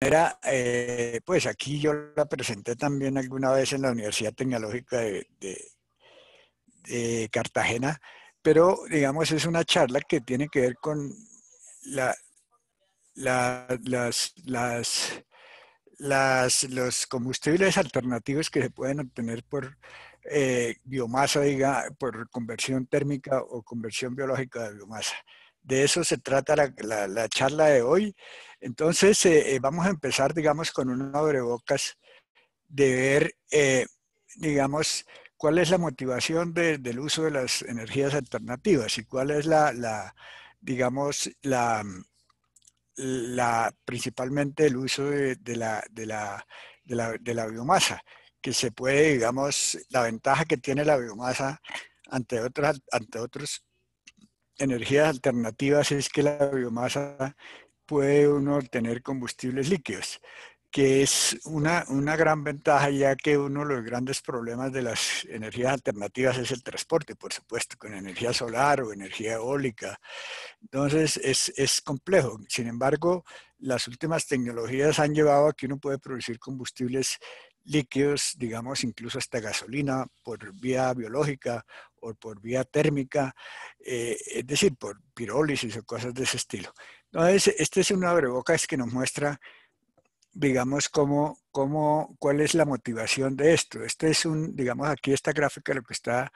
Eh, pues aquí yo la presenté también alguna vez en la Universidad Tecnológica de, Cartagena, pero digamos es una charla que tiene que ver con las, los combustibles alternativos que se pueden obtener por eh, biomasa, diga, por conversión térmica o conversión biológica de biomasa de eso se trata la, charla de hoy. Entonces, eh, eh, vamos a empezar, digamos, con un abrebocas de ver, eh, digamos, cuál es la motivación del uso de las energías alternativas y cuál es la, digamos, mm, la, principalmente el uso de, la, biomasa, que se puede, digamos, la ventaja que tiene la biomasa ante, otras, ante otros energías alternativas es que la biomasa puede uno obtener combustibles líquidos, que es una, gran ventaja ya que uno de los grandes problemas de las energías alternativas es el transporte, por supuesto, con energía solar o energía eólica. Entonces es, es complejo. Sin embargo, las últimas tecnologías han llevado a que uno puede producir combustibles líquidos, digamos, incluso hasta gasolina por vía biológica o por vía térmica, eh, es decir, por pirólisis o cosas de ese estilo. Entonces, este es un abrebocas que nos muestra, digamos, cómo, cómo, cuál es la motivación de esto. Este es un, digamos, aquí esta gráfica lo que está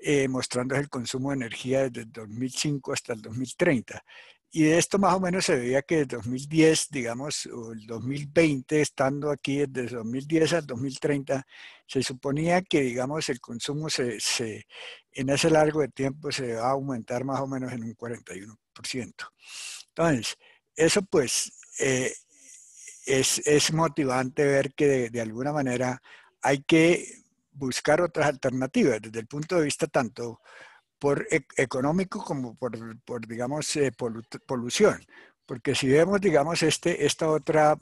eh, mostrando es el consumo de energía desde 2005 hasta el 2030. Y de esto más o menos se veía que desde 2010, digamos, o el 2020, estando aquí desde 2010 al 2030, se suponía que, digamos, el consumo se, en ese largo de tiempo se va a aumentar más o menos en un 41%. Entonces, eso pues eh, es, motivante ver que de alguna manera hay que buscar otras alternativas desde el punto de vista tanto por e-, económico como por, digamos, eh, polución. Porque si vemos, digamos, este, esta, otra,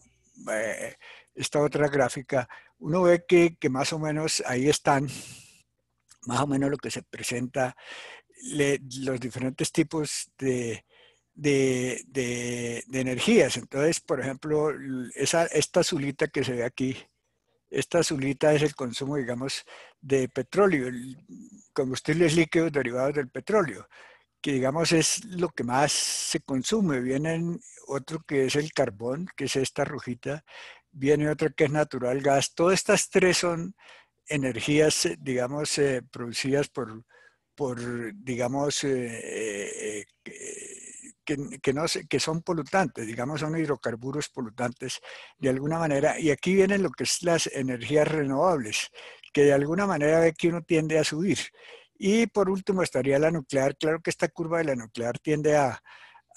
eh, esta otra gráfica, uno ve que, que, más o menos ahí están, más o menos lo que se presenta, los diferentes tipos de, de, de, de, energías. Entonces, por ejemplo, esa, esta azulita que se ve aquí, esta azulita es el consumo, digamos, de petróleo, combustibles líquidos derivados del petróleo, que digamos es lo que más se consume. Vienen otro que es el carbón, que es esta rojita, viene otro que es natural gas. Todas estas tres son energías, eh, digamos, eh, producidas por, por digamos, eh, que, que son polutantes, digamos, son hidrocarburos polutantes de alguna manera. Y aquí vienen lo que es las energías renovables, que de alguna manera ve que uno tiende a subir. Y por último estaría la nuclear. Claro que esta curva de la nuclear tiende a,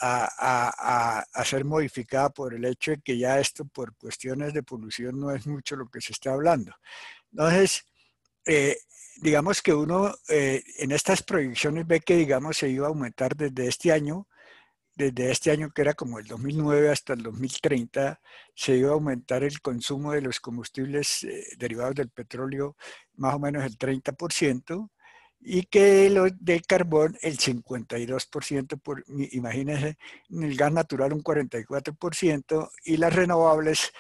a, a, a, ser modificada por el hecho de que ya esto por cuestiones de polución no es mucho lo que se está hablando. Entonces, eh, digamos que uno eh, en estas proyecciones ve que, digamos, se iba a aumentar desde este año desde este año que era como el 2009 hasta el 2030, se iba a aumentar el consumo de los combustibles eh, derivados del petróleo más o menos el 30% y que lo del carbón el 52%, por, imagínense, el gas natural un 44% y las renovables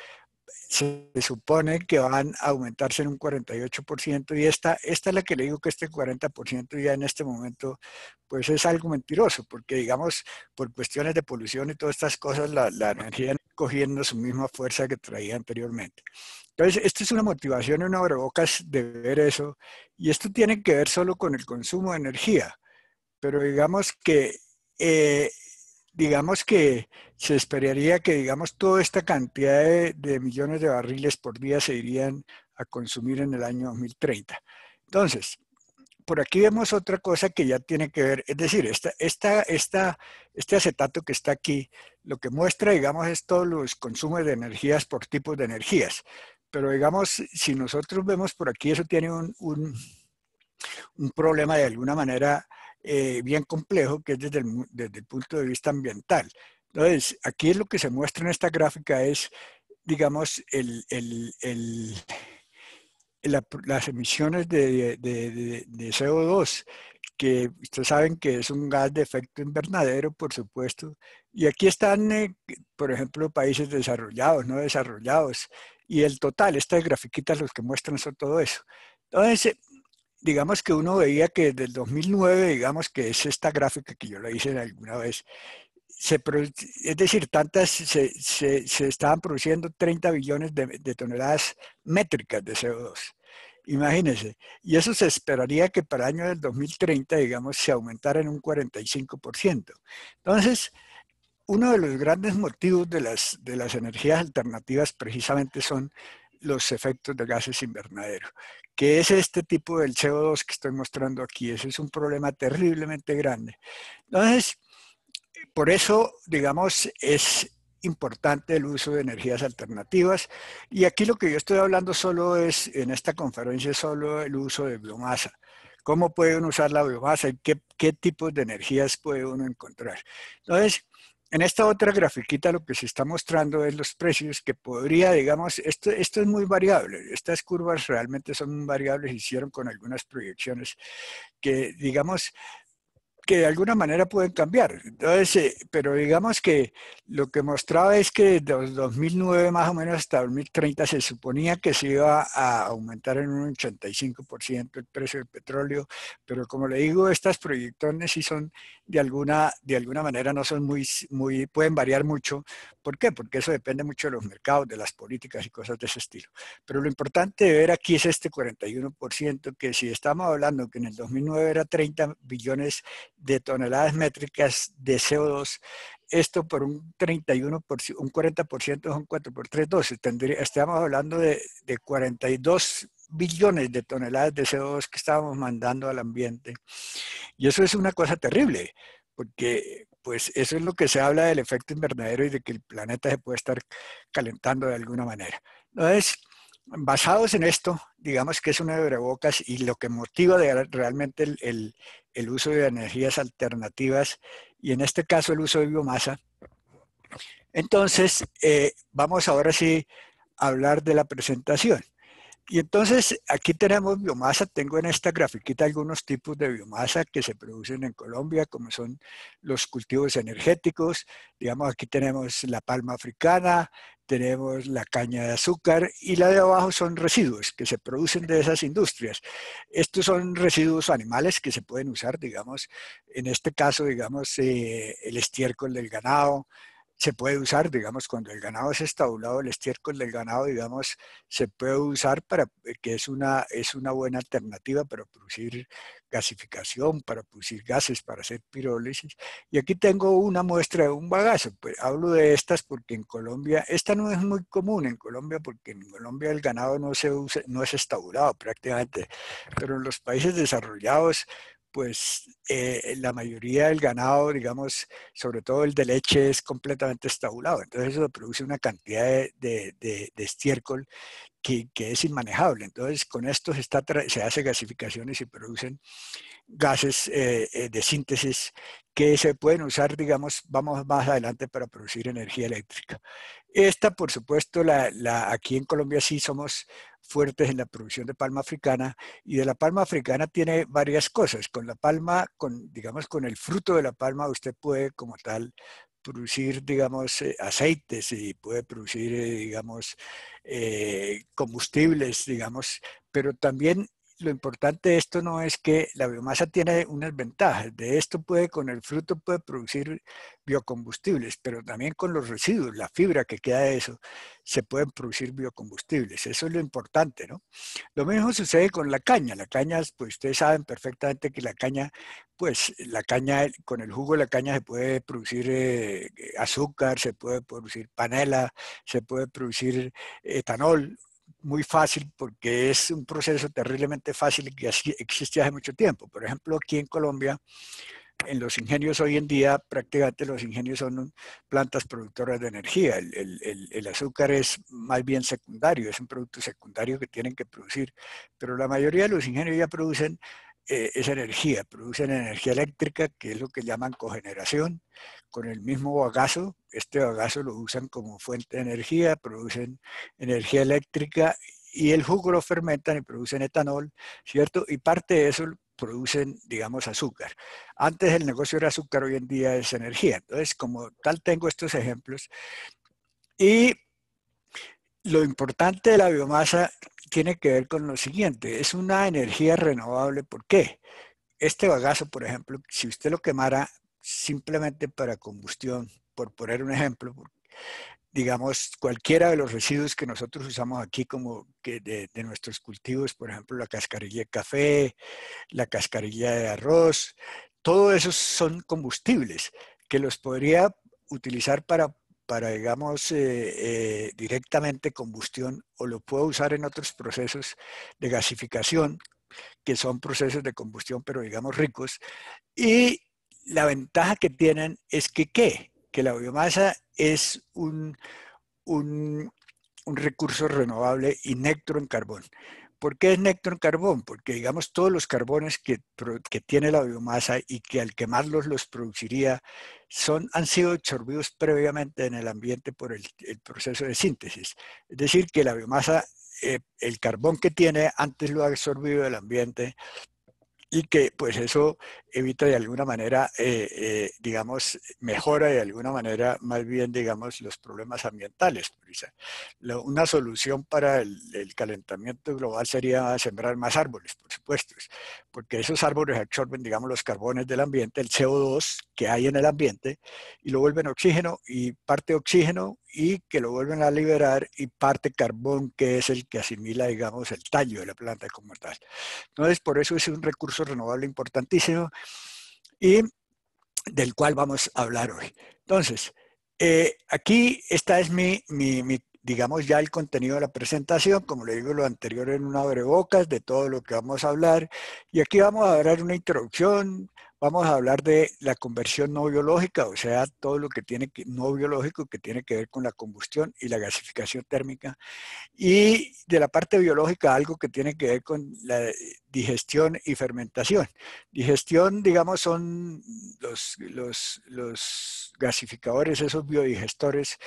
se supone que van a aumentarse en un 48% y esta, esta es la que le digo que este 40% ya en este momento pues es algo mentiroso porque digamos por cuestiones de polución y todas estas cosas la, energía no cogiendo su misma fuerza que traía anteriormente. Entonces, esto es una motivación y una bocas de ver eso y esto tiene que ver solo con el consumo de energía, pero digamos que eh, digamos que se esperaría que, digamos, toda esta cantidad de, millones de barriles por día se irían a consumir en el año 2030. Entonces, por aquí vemos otra cosa que ya tiene que ver, es decir, esta, esta, esta, este acetato que está aquí, lo que muestra, digamos, es todos los consumos de energías por tipos de energías. Pero, digamos, si nosotros vemos por aquí, eso tiene un, un, un problema de alguna manera eh, bien complejo que es desde el, punto de vista ambiental. Entonces, aquí lo que se muestra en esta gráfica es, digamos, las emisiones de, CO2, que ustedes saben que es un gas de efecto invernadero, por supuesto. Y aquí están, eh, por ejemplo, países desarrollados, no desarrollados. Y el total, estas grafiquitas los que muestran son todo eso. Entonces, digamos que uno veía que desde 2009, digamos que es esta gráfica que yo la hice alguna vez, se, es decir, tantas se, se, estaban produciendo 30 billones de, toneladas métricas de CO2. Imagínense, y eso se esperaría que para el año del 2030, digamos, se aumentara en un 45%. Entonces, uno de los grandes motivos de las, de las energías alternativas precisamente son los efectos de gases invernadero, que es este tipo del CO2 que estoy mostrando aquí. Ese es un problema terriblemente grande. Entonces, por eso, digamos, es importante el uso de energías alternativas. Y aquí lo que yo estoy hablando solo es, en esta conferencia, solo el uso de biomasa. ¿Cómo pueden usar la biomasa y qué, qué tipos de energías puede uno encontrar? Entonces, en esta otra grafiquita lo que se está mostrando es los precios que podría, digamos, esto, esto es muy variable, estas curvas realmente son variables, hicieron con algunas proyecciones que, digamos, que de alguna manera pueden cambiar. Entonces, eh, pero digamos que lo que mostraba es que desde 2009 más o menos hasta 2030 se suponía que se iba a aumentar en un 85% el precio del petróleo, pero como le digo, estas proyecciones sí son de alguna, de alguna manera no son muy, muy, pueden variar mucho. ¿Por qué? Porque eso depende mucho de los mercados, de las políticas y cosas de ese estilo. Pero lo importante de ver aquí es este 41%, que si estamos hablando que en el 2009 era 30 billones de toneladas métricas de CO2. Esto por un 31%, un 40% un 4 por 3, 12. estamos hablando de, de 42 billones de toneladas de CO2 que estábamos mandando al ambiente. Y eso es una cosa terrible, porque pues eso es lo que se habla del efecto invernadero y de que el planeta se puede estar calentando de alguna manera. Entonces, basados en esto, digamos que es una abrebocas y lo que motiva de, realmente el, uso de energías alternativas y en este caso el uso de biomasa. Entonces, eh, vamos ahora sí a hablar de la presentación. Y entonces aquí tenemos biomasa, tengo en esta grafiquita algunos tipos de biomasa que se producen en Colombia, como son los cultivos energéticos, digamos aquí tenemos la palma africana, tenemos la caña de azúcar y la de abajo son residuos que se producen de esas industrias. Estos son residuos animales que se pueden usar, digamos, en este caso, digamos, eh, el estiércol del ganado, se puede usar, digamos, cuando el ganado es estabulado, el estiércol del ganado, digamos, se puede usar para eh, que es una, es una buena alternativa para producir gasificación, para producir gases, para hacer pirólisis. Y aquí tengo una muestra de un bagazo. Pues hablo de estas porque en Colombia, esta no es muy común en Colombia porque en Colombia el ganado no, se no es estabulado prácticamente, pero en los países desarrollados pues eh, la mayoría del ganado, digamos, sobre todo el de leche, es completamente estabulado. Entonces eso produce una cantidad de, estiércol que, es inmanejable. Entonces con esto se, hace gasificaciones y producen gases eh, eh, de síntesis que se pueden usar, digamos, vamos más adelante para producir energía eléctrica. Esta, por supuesto, la, aquí en Colombia sí somos fuertes en la producción de palma africana y de la palma africana tiene varias cosas. Con la palma, con, digamos, con el fruto de la palma usted puede como tal producir, digamos, eh, aceites y puede producir, eh, digamos, eh, combustibles, digamos, pero también lo importante de esto no es que la biomasa tiene unas ventajas. De esto puede, con el fruto puede producir biocombustibles, pero también con los residuos, la fibra que queda de eso, se pueden producir biocombustibles. Eso es lo importante, ¿no? Lo mismo sucede con la caña. La caña, pues ustedes saben perfectamente que la caña, pues la caña, con el jugo de la caña se puede producir eh, eh, azúcar, se puede producir panela, se puede producir eh, etanol, muy fácil porque es un proceso terriblemente fácil que existe hace mucho tiempo. Por ejemplo, aquí en Colombia, en los ingenios hoy en día, prácticamente los ingenios son plantas productoras de energía. El, azúcar es más bien secundario, es un producto secundario que tienen que producir, pero la mayoría de los ingenios ya producen eh, esa energía, producen energía eléctrica, que es lo que llaman cogeneración, con el mismo bagazo este bagazo lo usan como fuente de energía, producen energía eléctrica y el jugo lo fermentan y producen etanol, ¿cierto? Y parte de eso producen, digamos, azúcar. Antes el negocio era azúcar, hoy en día es energía. Entonces, como tal, tengo estos ejemplos. Y lo importante de la biomasa tiene que ver con lo siguiente, es una energía renovable. ¿Por qué? Este bagazo, por ejemplo, si usted lo quemara simplemente para combustión por poner un ejemplo, digamos, cualquiera de los residuos que nosotros usamos aquí, como que de, nuestros cultivos, por ejemplo, la cascarilla de café, la cascarilla de arroz, todo esos son combustibles que los podría utilizar para, para digamos, eh, eh, directamente combustión o lo puedo usar en otros procesos de gasificación, que son procesos de combustión, pero digamos ricos. Y la ventaja que tienen es que, ¿qué? que la biomasa es un, un, recurso renovable y néctar en carbón. ¿Por qué es néctar en carbón? Porque, digamos, todos los carbones que, que, tiene la biomasa y que al quemarlos los produciría son, han sido absorbidos previamente en el ambiente por el, proceso de síntesis. Es decir, que la biomasa, eh, el carbón que tiene, antes lo ha absorbido el ambiente y que pues eso evita de alguna manera, eh, eh, digamos, mejora de alguna manera más bien, digamos, los problemas ambientales. una solución para el, el, calentamiento global sería sembrar más árboles, por supuesto, porque esos árboles absorben, digamos, los carbones del ambiente, el CO2 que hay en el ambiente, y lo vuelven oxígeno y parte oxígeno y que lo vuelven a liberar y parte carbón que es el que asimila, digamos, el tallo de la planta como tal. Entonces, por eso es un recurso renovable importantísimo y del cual vamos a hablar hoy. Entonces, eh, aquí esta es mi, mi, mi, digamos ya el contenido de la presentación, como le digo lo anterior en un abrebocas de todo lo que vamos a hablar, y aquí vamos a dar una introducción, vamos a hablar de la conversión no biológica, o sea, todo lo que tiene que, no biológico que tiene que ver con la combustión y la gasificación térmica, y de la parte biológica algo que tiene que ver con la digestión y fermentación. Digestión, digamos, son los, los, los gasificadores, esos biodigestores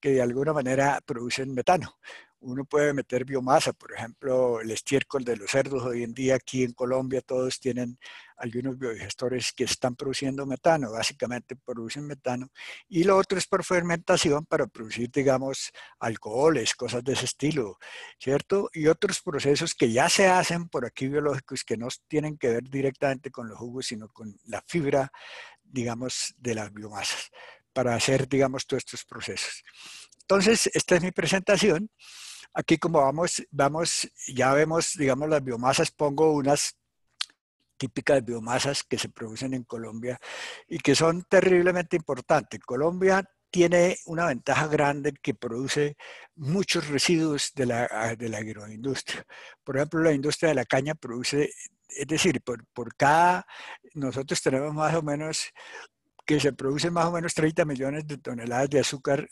que de alguna manera producen metano. Uno puede meter biomasa, por ejemplo, el estiércol de los cerdos. Hoy en día aquí en Colombia todos tienen algunos biodigestores que están produciendo metano, básicamente producen metano. Y lo otro es por fermentación para producir, digamos, alcoholes, cosas de ese estilo, ¿cierto? Y otros procesos que ya se hacen por aquí biológicos que no tienen que ver directamente con los jugos, sino con la fibra, digamos, de las biomasas para hacer, digamos, todos estos procesos. Entonces, esta es mi presentación. Aquí como vamos, vamos, ya vemos, digamos, las biomasas, pongo unas típicas biomasas que se producen en Colombia y que son terriblemente importantes. Colombia tiene una ventaja grande que produce muchos residuos de la, agroindustria. Por ejemplo, la industria de la caña produce, es decir, por, cada, nosotros tenemos más o menos que se producen más o menos 30 millones de toneladas de azúcar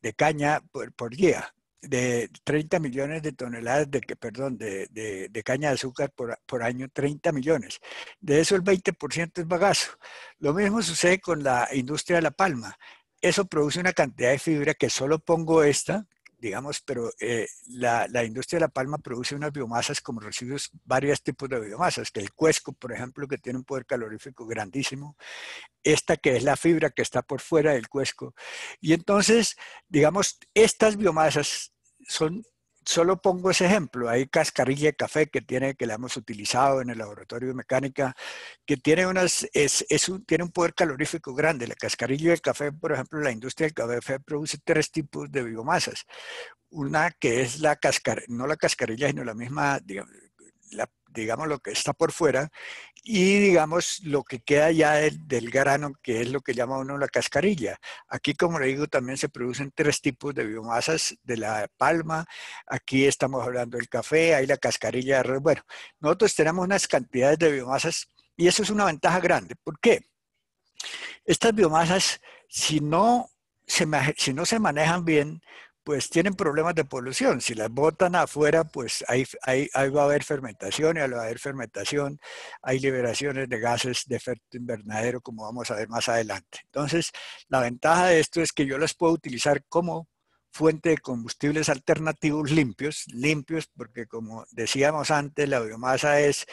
de, caña por, día de 30 millones de toneladas de, que perdón, de, caña de azúcar por, año, 30 millones. De eso el 20% es bagazo. Lo mismo sucede con la industria de la palma. Eso produce una cantidad de fibra que solo pongo esta, digamos, pero eh, la, la, industria de la palma produce unas biomasas como residuos, varios tipos de biomasas, que el cuesco, por ejemplo, que tiene un poder calorífico grandísimo, esta que es la fibra que está por fuera del cuesco. Y entonces, digamos, estas biomasas son solo pongo ese ejemplo. Hay cascarilla de café que tiene, que la hemos utilizado en el laboratorio de mecánica, que tiene, unas, es, un, tiene un poder calorífico grande. La cascarilla de café, por ejemplo, la industria del café produce tres tipos de biomasas. Una que es la cascarilla, no la cascarilla, sino la misma, digamos, digamos, lo que está por fuera y, digamos, lo que queda ya del, grano, que es lo que llama uno la cascarilla. Aquí, como le digo, también se producen tres tipos de biomasas de la palma. Aquí estamos hablando del café, ahí la cascarilla de arroz. Bueno, nosotros tenemos unas cantidades de biomasas y eso es una ventaja grande. ¿Por qué? Estas biomasas, si no se manejan bien, pues tienen problemas de polución. Si las botan afuera, pues ahí, va a haber fermentación y al haber fermentación hay liberaciones de gases de efecto invernadero, como vamos a ver más adelante. Entonces, la ventaja de esto es que yo las puedo utilizar como fuente de combustibles alternativos limpios, limpios porque como decíamos antes, la biomasa es,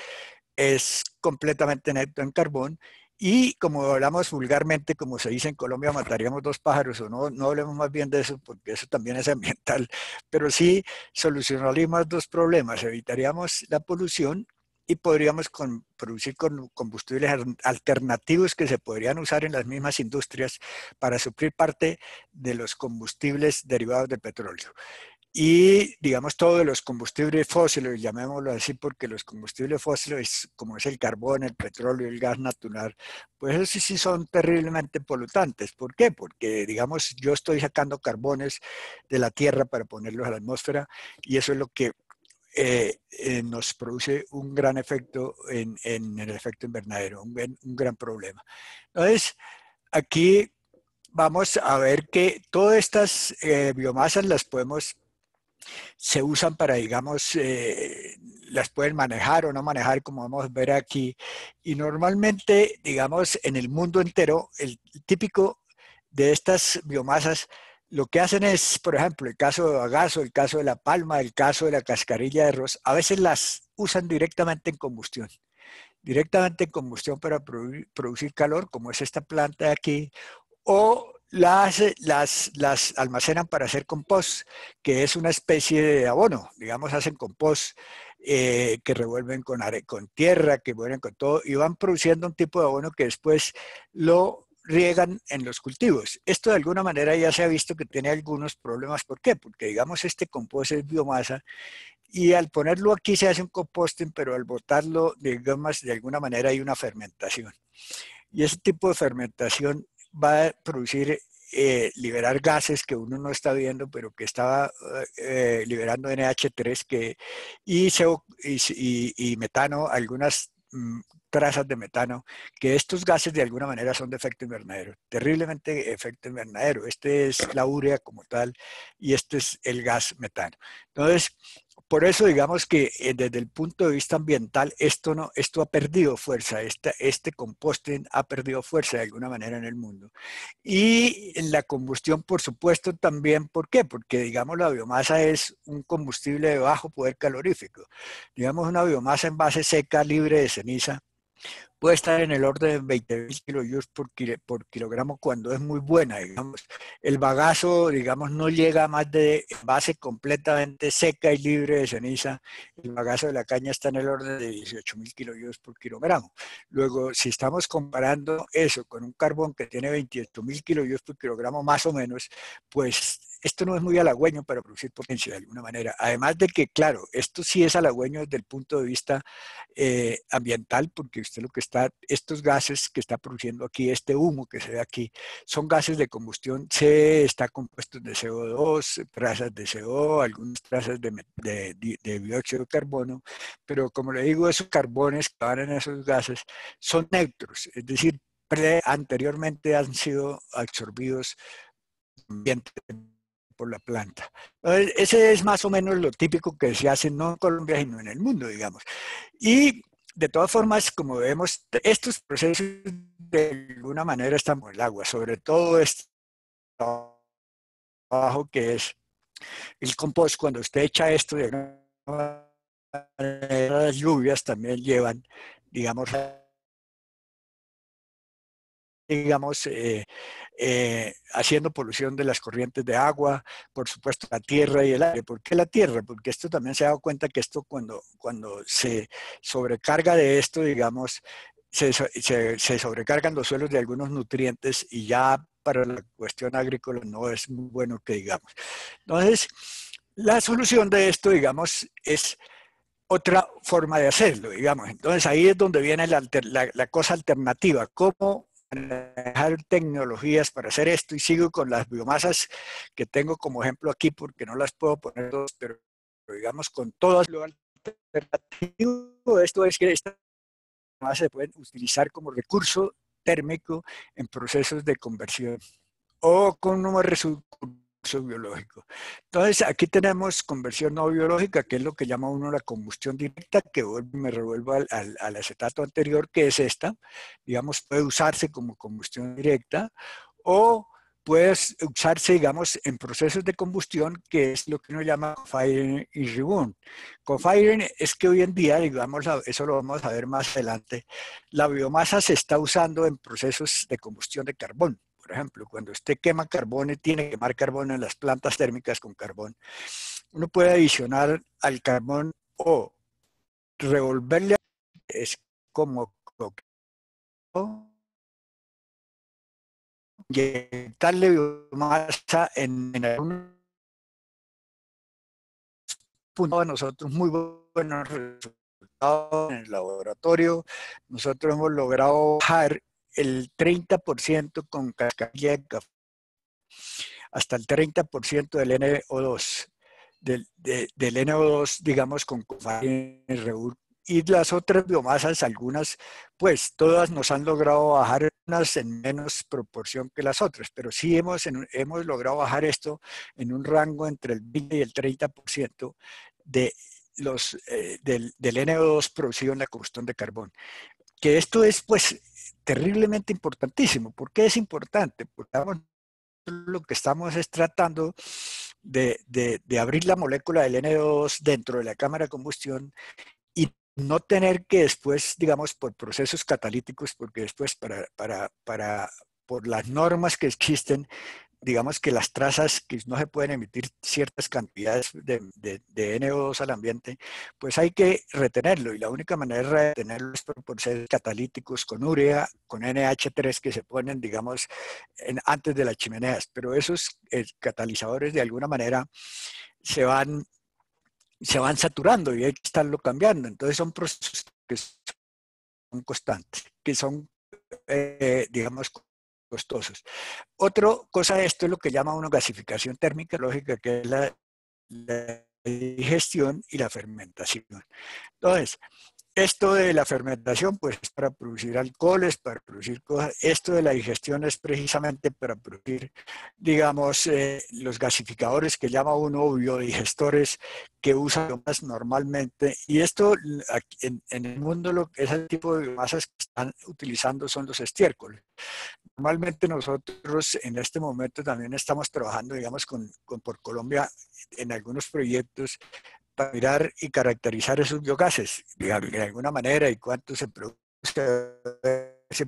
es completamente neto en carbón y como hablamos vulgarmente, como se dice en Colombia, mataríamos dos pájaros, o no, no hablemos más bien de eso, porque eso también es ambiental, pero sí solucionaríamos dos problemas, evitaríamos la polución y podríamos producir combustibles alternativos que se podrían usar en las mismas industrias para suplir parte de los combustibles derivados del petróleo. Y, digamos, todos los combustibles fósiles, llamémoslo así porque los combustibles fósiles, como es el carbón, el petróleo, el gas natural, pues esos sí son terriblemente polutantes. ¿Por qué? Porque, digamos, yo estoy sacando carbones de la Tierra para ponerlos a la atmósfera y eso es lo que eh, eh, nos produce un gran efecto en, el efecto invernadero, un, gran problema. Entonces, aquí vamos a ver que todas estas eh, biomasas las podemos se usan para, digamos, eh, las pueden manejar o no manejar, como vamos a ver aquí. Y normalmente, digamos, en el mundo entero, el típico de estas biomasas, lo que hacen es, por ejemplo, el caso de bagazo, el caso de la palma, el caso de la cascarilla de arroz, a veces las usan directamente en combustión directamente en combustión para producir calor, como es esta planta de aquí, o las, las, almacenan para hacer compost, que es una especie de abono, digamos, hacen compost eh, que revuelven con, con tierra, que vuelven con todo, y van produciendo un tipo de abono que después lo riegan en los cultivos. Esto de alguna manera ya se ha visto que tiene algunos problemas. ¿Por qué? Porque digamos este compost es biomasa y al ponerlo aquí se hace un composting, pero al botarlo, digamos, de alguna manera hay una fermentación. Y ese tipo de fermentación va a producir, eh, liberar gases que uno no está viendo, pero que estaba eh, liberando NH3 que, y, metano, algunas mm, trazas de metano, que estos gases de alguna manera son de efecto invernadero, terriblemente efecto invernadero. Este es la urea como tal y este es el gas metano. Entonces, por eso digamos que eh, desde el punto de vista ambiental esto, no, esto ha perdido fuerza, este composting ha perdido fuerza de alguna manera en el mundo. Y la combustión, por supuesto, también, ¿por qué? Porque digamos la biomasa es un combustible de bajo poder calorífico. Digamos una biomasa en base seca, libre de ceniza, puede estar en el orden de 20.000 kilojoules por, kilogramo cuando es muy buena, digamos. El bagazo, digamos, no llega más de base completamente seca y libre de ceniza. El bagazo de la caña está en el orden de 18.000 kilojoules por kilogramo. Luego, si estamos comparando eso con un carbón que tiene 28.000 kilojoules por kilogramo más o menos, pues esto no es muy halagüeño para producir potencia de alguna manera. Además de que, claro, esto sí es halagüeño desde el punto de vista eh, ambiental, porque usted lo que está, estos gases que está produciendo aquí, este humo que se ve aquí, son gases de combustión C, está compuesto de CO2, trazas de CO, algunas trazas de, de, de, dióxido de carbono, pero como le digo, esos carbones que van en esos gases son neutros, es decir, pre anteriormente han sido absorbidos ambiente por la planta. ese es más o menos lo típico que se hace no en Colombia, sino en el mundo, digamos. Y de todas formas, como vemos, estos procesos de alguna manera están por el agua, sobre todo este trabajo que es el compost. Cuando usted echa esto, de las lluvias también llevan, digamos, digamos, eh, eh, haciendo polución de las corrientes de agua, por supuesto la tierra y el aire. ¿Por qué la tierra? Porque esto también se ha dado cuenta que esto cuando, cuando se sobrecarga de esto, digamos, se, se, sobrecargan los suelos de algunos nutrientes y ya para la cuestión agrícola no es muy bueno que digamos. Entonces, la solución de esto, digamos, es otra forma de hacerlo, digamos. Entonces ahí es donde viene la, la cosa alternativa, cómo manejar tecnologías para hacer esto y sigo con las biomasas que tengo como ejemplo aquí porque no las puedo poner todas, pero digamos con todas lo alternativo esto es que estas biomasas se pueden utilizar como recurso térmico en procesos de conversión o con un resultados biológico. Entonces, aquí tenemos conversión no biológica, que es lo que llama uno la combustión directa, que me revuelvo al, acetato anterior, que es esta. Digamos, puede usarse como combustión directa o puede usarse, digamos, en procesos de combustión, que es lo que uno llama firing y Con firing es que hoy en día, digamos, eso lo vamos a ver más adelante, la biomasa se está usando en procesos de combustión de carbón por ejemplo. Cuando usted quema carbón y tiene que quemar carbón en las plantas térmicas con carbón, uno puede adicionar al carbón o revolverle es como inyectarle biomasa en, en punto de Nosotros muy buenos resultados en el laboratorio. Nosotros hemos logrado bajar el 30% con cascarilla hasta el 30% del NO2, del, del, NO2, digamos, con café y las otras biomasas, algunas, pues todas nos han logrado bajar unas en menos proporción que las otras, pero sí hemos, hemos logrado bajar esto en un rango entre el 20 y el 30% de los, eh, del, del NO2 producido en la combustión de carbón. Que esto es, pues, terriblemente importantísimo. ¿Por qué es importante? Porque lo que estamos es tratando de, abrir la molécula del N2 dentro de la cámara de combustión y no tener que después, digamos, por procesos catalíticos, porque después para por las normas que existen, digamos que las trazas que no se pueden emitir ciertas cantidades de, de, NO2 al ambiente, pues hay que retenerlo y la única manera de retenerlo es por ser catalíticos con urea, con NH3 que se ponen, digamos, antes de las chimeneas, pero esos eh, catalizadores de alguna manera se van, se van saturando y hay que estarlo cambiando, entonces son procesos que son constantes, que son, eh, digamos, costosos. Otra cosa esto es lo que llama uno gasificación térmica lógica, que es la, digestión y la fermentación. Entonces, esto de la fermentación, pues para producir alcoholes, para producir cosas. Esto de la digestión es precisamente para producir, digamos, eh, los gasificadores que llama uno biodigestores que usan más normalmente. Y esto en, el mundo, lo tipo de masas que están utilizando son los estiércoles. Normalmente nosotros en este momento también estamos trabajando, digamos, con, Por Colombia en algunos proyectos para mirar y caracterizar esos biogases, digamos, de alguna manera, y cuánto se produce.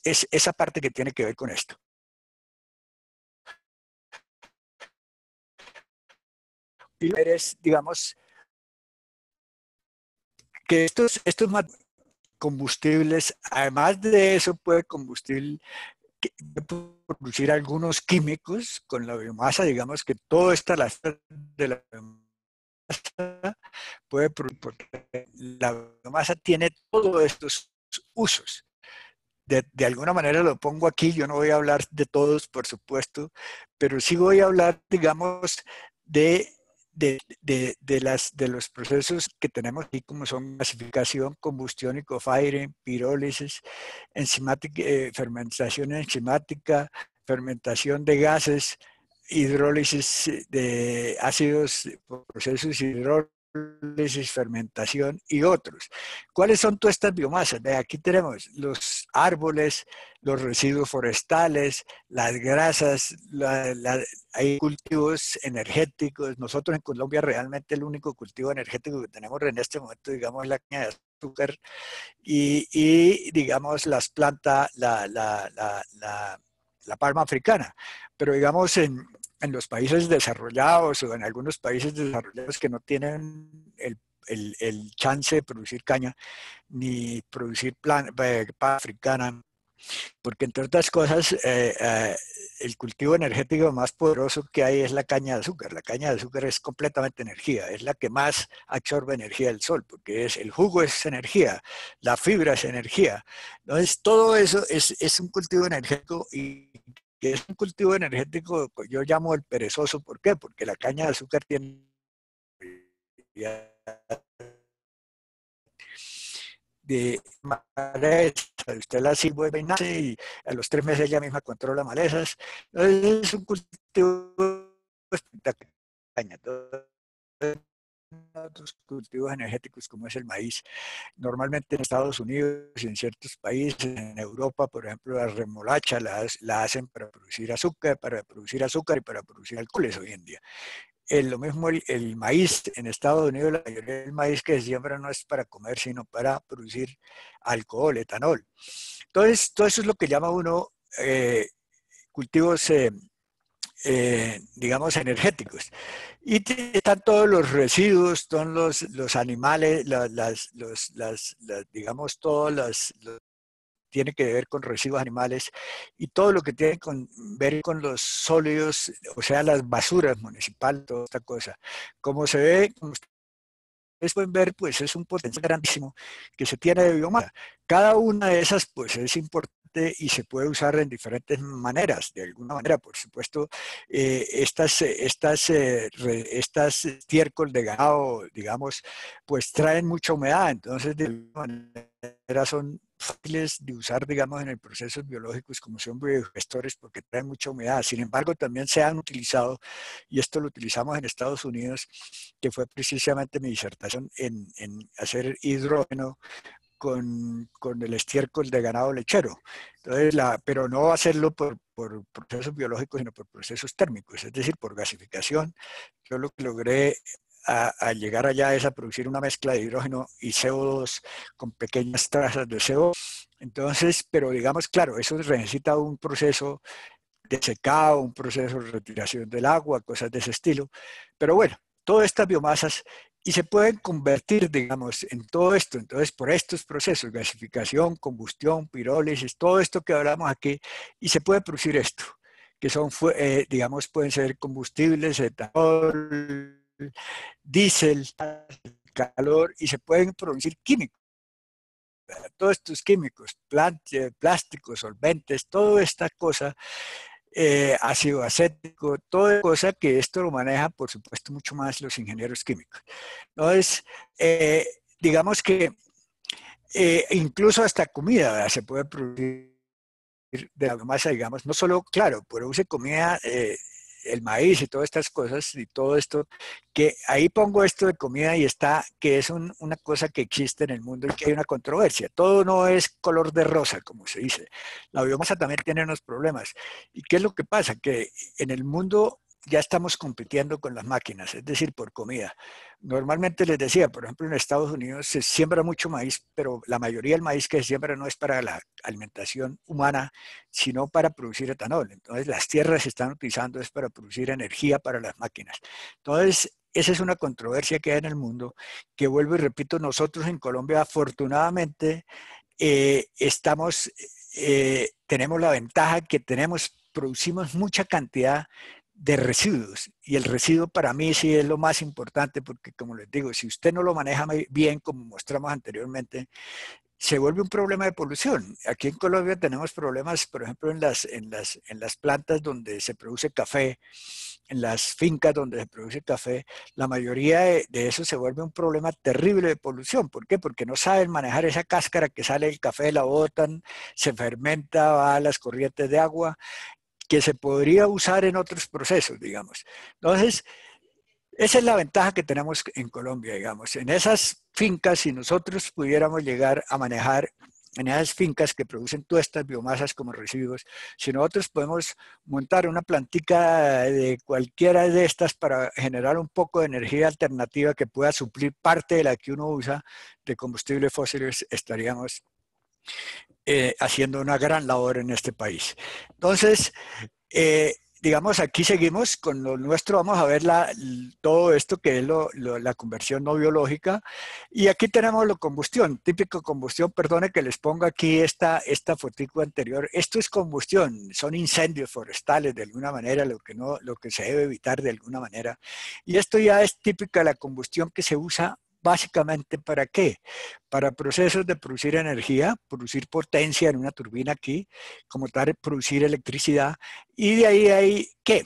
Es esa parte que tiene que ver con esto. Y es, digamos, que estos, estos combustibles, además de eso, puede combustible que producir algunos químicos con la biomasa, digamos que todo esta de la biomasa puede la biomasa tiene todos estos usos. De, de, alguna manera lo pongo aquí, yo no voy a hablar de todos, por supuesto, pero sí voy a hablar, digamos, de de, las, de los procesos que tenemos aquí, como son gasificación, combustión y cofaire pirólisis, enzimática, eh, fermentación enzimática, fermentación de gases, hidrólisis de ácidos, procesos hidrólisis, fermentación y otros. ¿Cuáles son todas estas biomasas? Aquí tenemos los árboles, los residuos forestales, las grasas, hay cultivos energéticos. Nosotros en Colombia realmente el único cultivo energético que tenemos en este momento, digamos, es la caña de azúcar y, digamos, las plantas, la, la, palma africana. Pero digamos, en, en los países desarrollados o en algunos países desarrollados que no tienen el el, chance de producir caña, ni producir plan eh, africana, porque entre otras cosas eh, eh, el cultivo energético más poderoso que hay es la caña de azúcar. La caña de azúcar es completamente energía, es la que más absorbe energía del sol, porque es, el jugo es energía, la fibra es energía. Entonces todo eso es, es un cultivo energético y es un cultivo energético, pues, yo llamo el perezoso, ¿por qué? Porque la caña de azúcar tiene de maleza, usted la sirve y a los tres meses ella misma controla malezas. Entonces es un cultivo espectacular. Otros cultivos energéticos como es el maíz. Normalmente en Estados Unidos y en ciertos países, en Europa, por ejemplo, la remolacha la, la hacen para producir azúcar, para producir azúcar y para producir alcoholes hoy en día lo mismo el, maíz en Estados Unidos, la mayoría del maíz que se siembra no es para comer, sino para producir alcohol, etanol. Entonces, todo eso es lo que llama uno eh, cultivos, eh, eh, digamos, energéticos. Y están todos los residuos, son los, los animales, las, digamos, todos los tiene que ver con residuos animales y todo lo que tiene que ver con los sólidos, o sea, las basuras municipales, toda esta cosa. Como se ve, como ustedes pueden ver, pues es un potencial grandísimo que se tiene de biomasa. Cada una de esas, pues es importante y se puede usar en diferentes maneras. De alguna manera, por supuesto, eh, estas, estas, eh, estas de ganado, digamos, pues traen mucha humedad, entonces de alguna manera son fáciles de usar, digamos, en el procesos biológicos como son biodigestores porque traen mucha humedad. Sin embargo, también se han utilizado, y esto lo utilizamos en Estados Unidos, que fue precisamente mi disertación en, hacer hidrógeno con, con, el estiércol de ganado lechero. Entonces, la, pero no hacerlo por, por, procesos biológicos, sino por procesos térmicos, es decir, por gasificación. Yo lo que logré a, llegar allá es a producir una mezcla de hidrógeno y CO2 con pequeñas trazas de CO2. Entonces, pero digamos, claro, eso necesita un proceso de secado, un proceso de retiración del agua, cosas de ese estilo. Pero bueno, todas estas biomasas y se pueden convertir, digamos, en todo esto. Entonces, por estos procesos, gasificación, combustión, pirólisis, todo esto que hablamos aquí, y se puede producir esto, que son, eh, digamos, pueden ser combustibles, etanol, diésel, calor y se pueden producir químicos. Todos estos químicos, plásticos, solventes, toda esta cosa, eh, ácido acético, toda cosa que esto lo maneja, por supuesto, mucho más los ingenieros químicos. Entonces, eh, digamos que eh, incluso hasta comida se puede producir de la masa, digamos, no solo, claro, produce comida el maíz y todas estas cosas y todo esto, que ahí pongo esto de comida y está, que es una cosa que existe en el mundo y que hay una controversia. Todo no es color de rosa, como se dice. La biomasa también tiene unos problemas. ¿Y qué es lo que pasa? Que en el mundo ya estamos compitiendo con las máquinas, es decir, por comida. Normalmente les decía, por ejemplo, en Estados Unidos se siembra mucho maíz, pero la mayoría del maíz que se siembra no es para la alimentación humana, sino para producir etanol. Entonces, las tierras se están utilizando es para producir energía para las máquinas. Entonces, esa es una controversia que hay en el mundo, que vuelvo y repito, nosotros en Colombia afortunadamente eh, estamos, eh, tenemos la ventaja que tenemos, producimos mucha cantidad de residuos. Y el residuo para mí sí es lo más importante porque, como les digo, si usted no lo maneja bien, como mostramos anteriormente, se vuelve un problema de polución. Aquí en Colombia tenemos problemas, por ejemplo, en las, las, en las plantas donde se produce café, en las fincas donde se produce café, la mayoría de, eso se vuelve un problema terrible de polución. ¿Por qué? Porque no saben manejar esa cáscara que sale del café, la botan, se fermenta, va a las corrientes de agua que se podría usar en otros procesos, digamos. Entonces, esa es la ventaja que tenemos en Colombia, digamos. En esas fincas, si nosotros pudiéramos llegar a manejar en esas fincas que producen todas estas biomasas como residuos, si nosotros podemos montar una plantica de cualquiera de estas para generar un poco de energía alternativa que pueda suplir parte de la que uno usa de combustibles fósiles, estaríamos eh, haciendo una gran labor en este país. Entonces, eh, digamos, aquí seguimos con lo nuestro, vamos a ver todo esto que es la conversión no biológica. Y aquí tenemos la combustión, típico combustión, perdone que les ponga aquí esta, esta anterior. Esto es combustión, son incendios forestales de alguna manera, lo que, no, lo que se debe evitar de alguna manera. Y esto ya es típica la combustión que se usa Básicamente, ¿para qué? Para procesos de producir energía, producir potencia en una turbina aquí, como tal, producir electricidad. Y de ahí hay, ¿qué?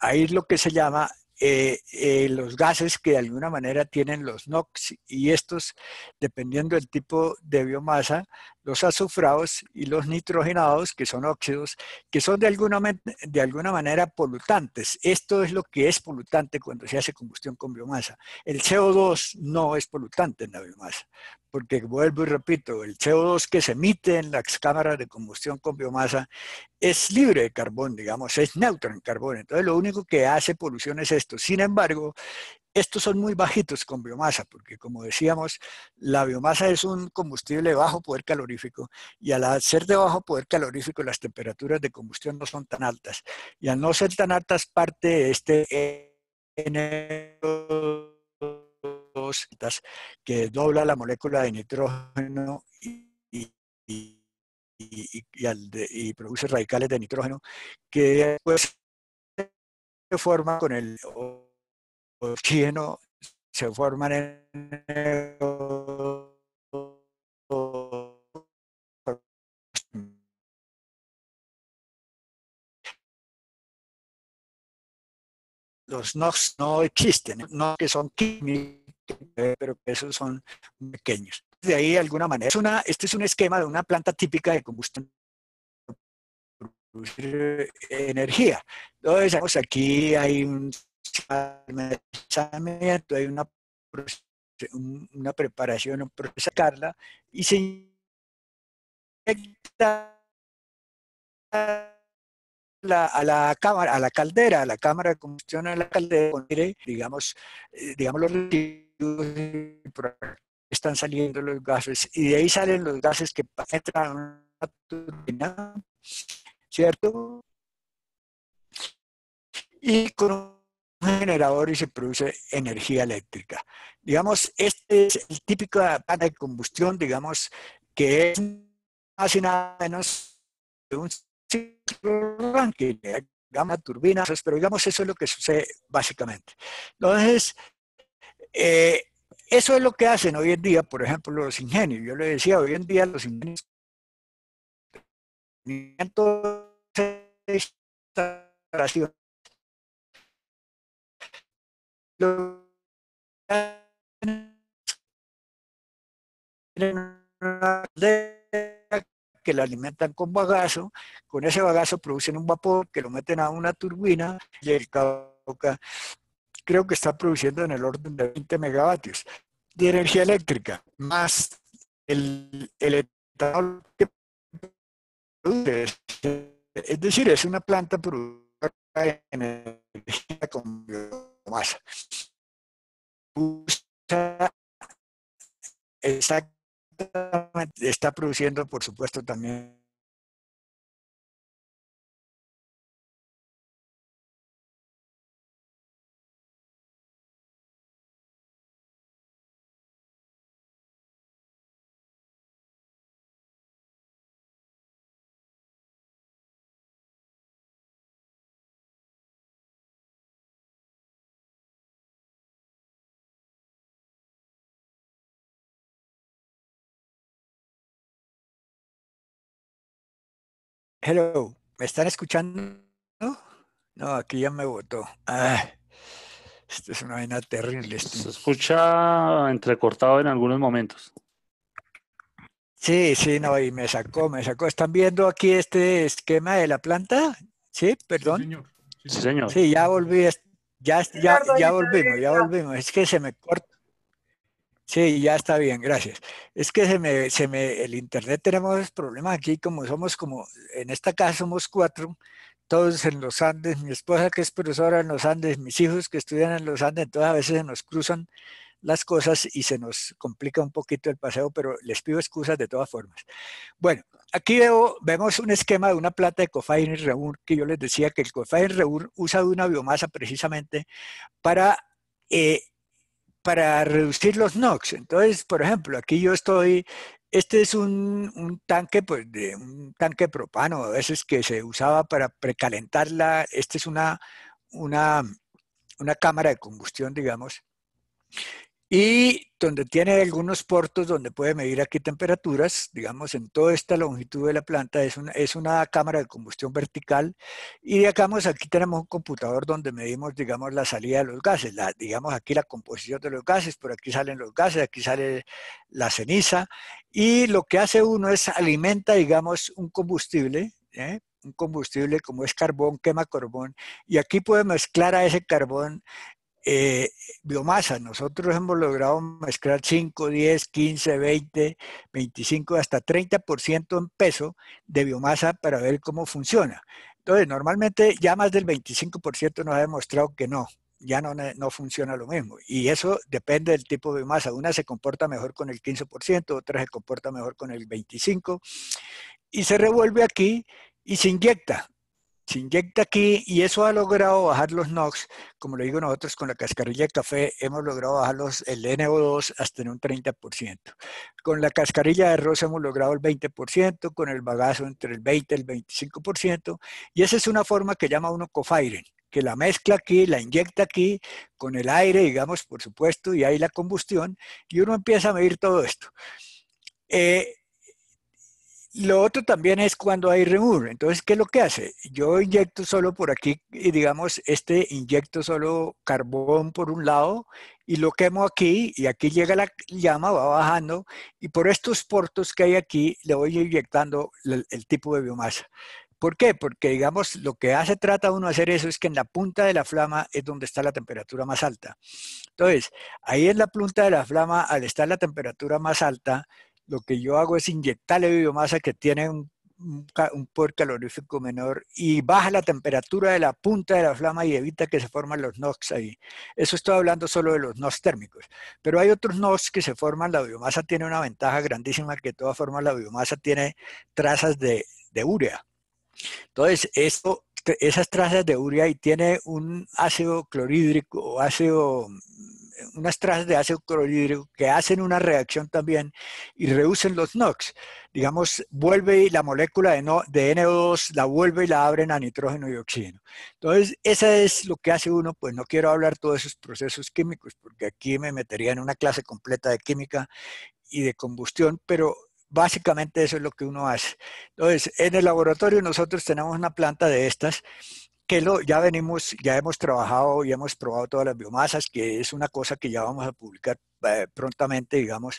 Ahí lo que se llama eh, eh, los gases que de alguna manera tienen los NOx y estos, dependiendo del tipo de biomasa, los azufrados y los nitrogenados, que son óxidos, que son de alguna, de alguna manera polutantes. Esto es lo que es polutante cuando se hace combustión con biomasa. El CO2 no es polutante en la biomasa, porque vuelvo y repito, el CO2 que se emite en las cámaras de combustión con biomasa es libre de carbón, digamos, es neutro en carbón. Entonces lo único que hace polución es esto. Sin embargo, estos son muy bajitos con biomasa, porque como decíamos, la biomasa es un combustible de bajo poder calorífico y al ser de bajo poder calorífico las temperaturas de combustión no son tan altas. Y al no ser tan altas, parte de este NO2 que dobla la molécula de nitrógeno y, y, produce radicales de nitrógeno que después pues, se forma con el se forman en los NOx no existen, no que son químicos, pero esos son pequeños. De ahí, de alguna manera, es una, este es un esquema de una planta típica de combustión energía. Entonces, aquí hay un almacenamiento, hay una, una preparación, un sacarla y se inyecta a la cámara, a la caldera, a la cámara de combustión a la caldera, digamos, eh, digamos los residuos están saliendo los gases y de ahí salen los gases que entran a ¿cierto? Y con generador y se produce energía eléctrica. Digamos, este es el típico de combustión, digamos, que es más y nada menos de un ciclo que gama turbina, pues, pero digamos, eso es lo que sucede básicamente. Entonces, eh, eso es lo que hacen hoy en día, por ejemplo, los ingenios. Yo le decía, hoy en día los ingenios que la alimentan con bagazo, con ese bagazo producen un vapor que lo meten a una turbina y el Cauca creo que está produciendo en el orden de 20 megavatios de energía eléctrica, más el, el etanol que produce. Es decir, es una planta productora de energía con más. Está, está produciendo, por supuesto, también Hello, ¿me están escuchando? No, aquí ya me votó. Ah, esto es una vaina terrible. Se escucha entrecortado en algunos momentos. Sí, sí, no, y me sacó, me sacó. ¿Están viendo aquí este esquema de la planta? Sí, perdón. Sí, señor. Sí, señor. sí ya volví, ya, ya, ya volvimos, ya volvimos. Es que se me corta Sí, ya está bien, gracias. Es que se me, se me, el internet tenemos problemas aquí, como somos como, en esta casa somos cuatro, todos en los Andes, mi esposa que es profesora en los Andes, mis hijos que estudian en los Andes, entonces a veces se nos cruzan las cosas y se nos complica un poquito el paseo, pero les pido excusas de todas formas. Bueno, aquí vemos un esquema de una plata de Cofain y Reur, que yo les decía que el Cofain Reur usa de una biomasa precisamente para eh, para reducir los NOx. Entonces, por ejemplo, aquí yo estoy, este es un, tanque, pues, de un tanque propano, a veces que se usaba para precalentarla. Esta es una, una cámara de combustión, digamos y donde tiene algunos portos donde puede medir aquí temperaturas, digamos, en toda esta longitud de la planta, es una, es una cámara de combustión vertical, y digamos, pues, aquí tenemos un computador donde medimos, digamos, la salida de los gases, digamos, aquí la composición de los gases, por aquí salen los gases, aquí sale la ceniza, y lo que hace uno es alimenta, digamos, un combustible, ¿eh? un combustible como es carbón, quema carbón, y aquí puede mezclar a ese carbón eh, biomasa. Nosotros hemos logrado mezclar 5, 10, 15, 20, 25, hasta 30% en peso de biomasa para ver cómo funciona. Entonces, normalmente ya más del 25% nos ha demostrado que no, ya no, no, funciona lo mismo. Y eso depende del tipo de biomasa. Una se comporta mejor con el 15%, otra se comporta mejor con el 25%. Y se revuelve aquí y se inyecta se inyecta aquí y eso ha logrado bajar los NOx. Como lo digo nosotros, con la cascarilla de café hemos logrado bajar los, el NO2 hasta en un 30%. Con la cascarilla de arroz hemos logrado el 20%, con el bagazo entre el 20 y el 25%. Y esa es una forma que llama uno cofiring que la mezcla aquí, la inyecta aquí, con el aire, digamos, por supuesto, y ahí la combustión, y uno empieza a medir todo esto. Eh, lo otro también es cuando hay remur. Entonces, ¿qué es lo que hace? Yo inyecto solo por aquí, y, eh, digamos, este inyecto solo carbón por un lado y lo quemo aquí y aquí llega la llama, va bajando y por estos portos que hay aquí le voy inyectando el, tipo de biomasa. ¿Por qué? Porque, digamos, lo que hace trata uno hacer eso es que en la punta de la flama es donde está la temperatura más alta. Entonces, ahí en la punta de la flama, al estar la temperatura más alta, lo que yo hago es inyectarle biomasa que tiene un, un, poder calorífico menor y baja la temperatura de la punta de la flama y evita que se formen los NOx ahí. Eso estoy hablando solo de los NOx térmicos. Pero hay otros NOx que se forman. La biomasa tiene una ventaja grandísima que de todas formas la biomasa tiene trazas de, de urea. Entonces, esto, esas trazas de urea y tiene un ácido clorhídrico o ácido unas trazas de ácido clorhídrico que hacen una reacción también y reducen los NOx. Digamos, vuelve y la molécula de, no, de NO2 la vuelve y la abren a nitrógeno y oxígeno. Entonces, eso es lo que hace uno, pues no quiero hablar todos esos procesos químicos, porque aquí me metería en una clase completa de química y de combustión, pero básicamente eso es lo que uno hace. Entonces, en el laboratorio nosotros tenemos una planta de estas ya venimos, ya hemos trabajado y hemos probado todas las biomasas, que es una cosa que ya vamos a publicar eh, prontamente, digamos,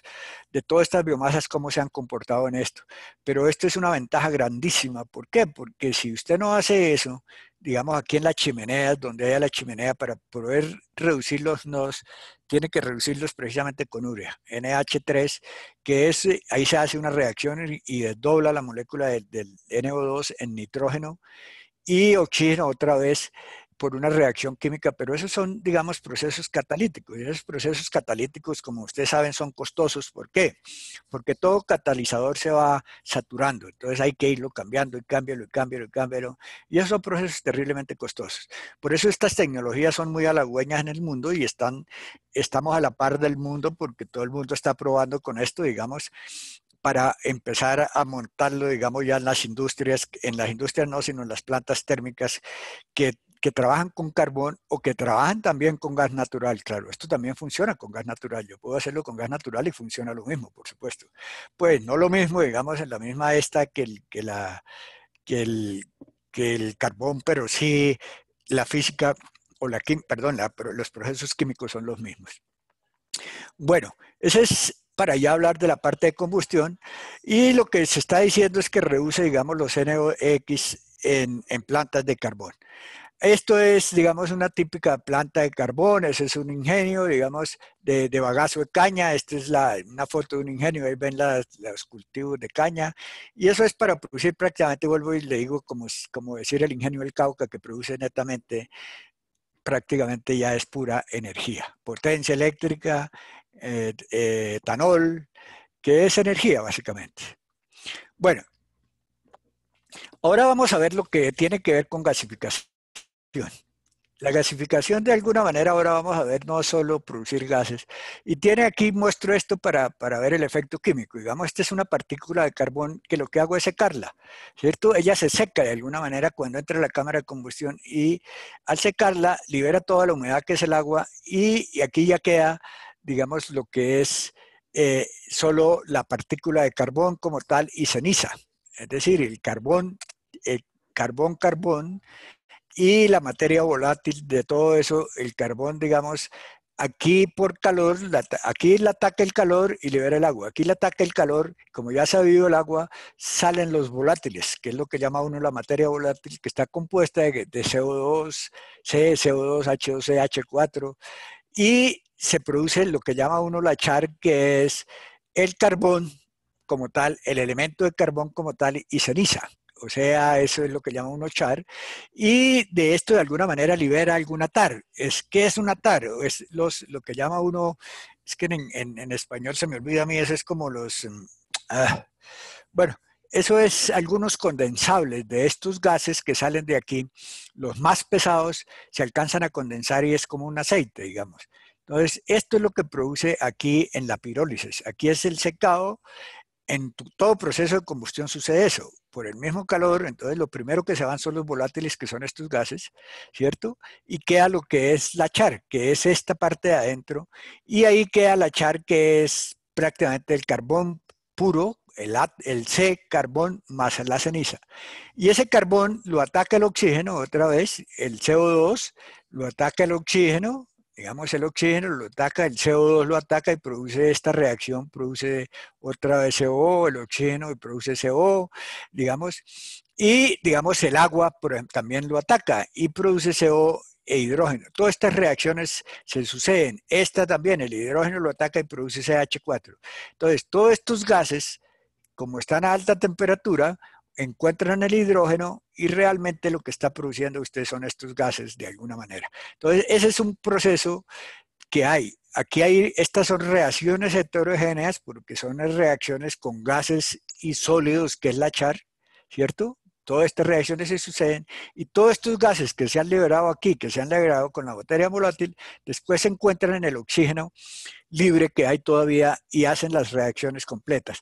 de todas estas biomasas, cómo se han comportado en esto. Pero esto es una ventaja grandísima. ¿Por qué? Porque si usted no hace eso, digamos, aquí en la chimenea donde haya la chimenea, para poder reducirlos NOS, tiene que reducirlos precisamente con urea, NH3, que es, ahí se hace una reacción y, desdobla la molécula del NO2 en nitrógeno y oxígeno otra vez por una reacción química, pero esos son, digamos, procesos catalíticos. Y esos procesos catalíticos, como ustedes saben, son costosos. ¿Por qué? Porque todo catalizador se va saturando, entonces hay que irlo cambiando y cámbialo y cámbialo y cámbialo. Y esos son procesos terriblemente costosos. Por eso estas tecnologías son muy halagüeñas en el mundo y están, estamos a la par del mundo porque todo el mundo está probando con esto, digamos, para empezar a montarlo, digamos, ya en las industrias, en las industrias no, sino en las plantas térmicas que, trabajan con carbón o que trabajan también con gas natural. Claro, esto también funciona con gas natural. Yo puedo hacerlo con gas natural y funciona lo mismo, por supuesto. Pues no lo mismo, digamos, en la misma esta que el, que la, que carbón, pero sí la física o la, perdón, los procesos químicos son los mismos. Bueno, ese es para ya hablar de la parte de combustión. Y lo que se está diciendo es que reduce, digamos, los NOx en, plantas de carbón. Esto es, digamos, una típica planta de carbón, ese es un ingenio, digamos, de, bagazo de caña, esta es la, una foto de un ingenio, ahí ven los cultivos de caña, y eso es para producir prácticamente, vuelvo y le digo, como, como decir el ingenio del Cauca, que produce netamente prácticamente ya es pura energía, potencia eléctrica eh, eh, etanol, que es energía básicamente. Bueno, ahora vamos a ver lo que tiene que ver con gasificación. La gasificación de alguna manera ahora vamos a ver no solo producir gases. Y tiene aquí, muestro esto para, ver el efecto químico. Digamos, esta es una partícula de carbón que lo que hago es secarla, ¿cierto? Ella se seca de alguna manera cuando entra la cámara de combustión y al secarla libera toda la humedad que es el agua y, y aquí ya queda digamos, lo que es eh, solo la partícula de carbón como tal y ceniza. Es decir, el carbón, el carbón, carbón y la materia volátil de todo eso, el carbón, digamos, aquí por calor, aquí le ataca el calor y libera el agua. Aquí le ataca el calor, como ya se ha vivido el agua, salen los volátiles, que es lo que llama uno la materia volátil, que está compuesta de, CO2, C, CO2, H2, CH4, y se produce lo que llama uno la char, que es el carbón como tal, el elemento de carbón como tal y ceniza. O sea, eso es lo que llama uno char. Y de esto de alguna manera libera algún atar. Es, ¿Qué es un atar? Es lo que llama uno, es que en, español se me olvida a mí, eso es como los... Mm, ah, bueno, eso es algunos condensables de estos gases que salen de aquí. Los más pesados se alcanzan a condensar y es como un aceite, digamos. Entonces, esto es lo que produce aquí en la pirólisis. Aquí es el secado. En todo proceso de combustión sucede eso. Por el mismo calor, entonces lo primero que se van son los volátiles, que son estos gases, ¿cierto? Y queda lo que es la char, que es esta parte de adentro. Y ahí queda la char, que es prácticamente el carbón puro, el, el, C carbón más la ceniza. Y ese carbón lo ataca el oxígeno otra vez, el CO2 lo ataca el oxígeno, digamos, el oxígeno lo ataca, el CO2 lo ataca y produce esta reacción, produce otra vez CO, el oxígeno y produce CO, digamos, y digamos el agua también lo ataca y produce CO e hidrógeno. Todas estas reacciones se suceden. Esta también, el hidrógeno lo ataca y produce CH4. Entonces, todos estos gases, como están a alta temperatura, encuentran el hidrógeno y realmente lo que está produciendo usted son estos gases de alguna manera. Entonces, ese es un proceso que hay. Aquí hay, estas son reacciones heterogéneas porque son reacciones con gases y sólidos, que es la char, ¿cierto? Todas estas reacciones se suceden y todos estos gases que se han liberado aquí, que se han liberado con la batería volátil, después se encuentran en el oxígeno libre que hay todavía y hacen las reacciones completas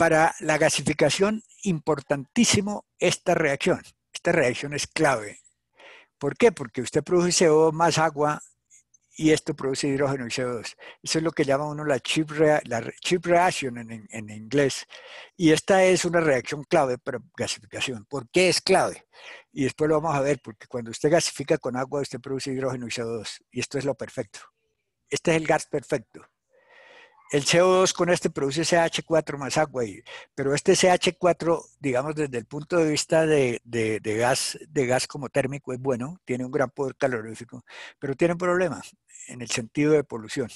para la gasificación importantísimo esta reacción. Esta reacción es clave. ¿Por qué? Porque usted produce co más agua y esto produce hidrógeno y CO2. Eso es lo que llama uno la chip, la chip reaction en, en, inglés. Y esta es una reacción clave para gasificación. ¿Por qué es clave? Y después lo vamos a ver, porque cuando usted gasifica con agua, usted produce hidrógeno y CO2. Y esto es lo perfecto. Este es el gas perfecto el CO2 con este produce CH4 más agua, y, pero este CH4, digamos, desde el punto de vista de, gas, de gas como térmico, es bueno, tiene un gran poder calorífico, pero tiene problemas en el sentido de polución,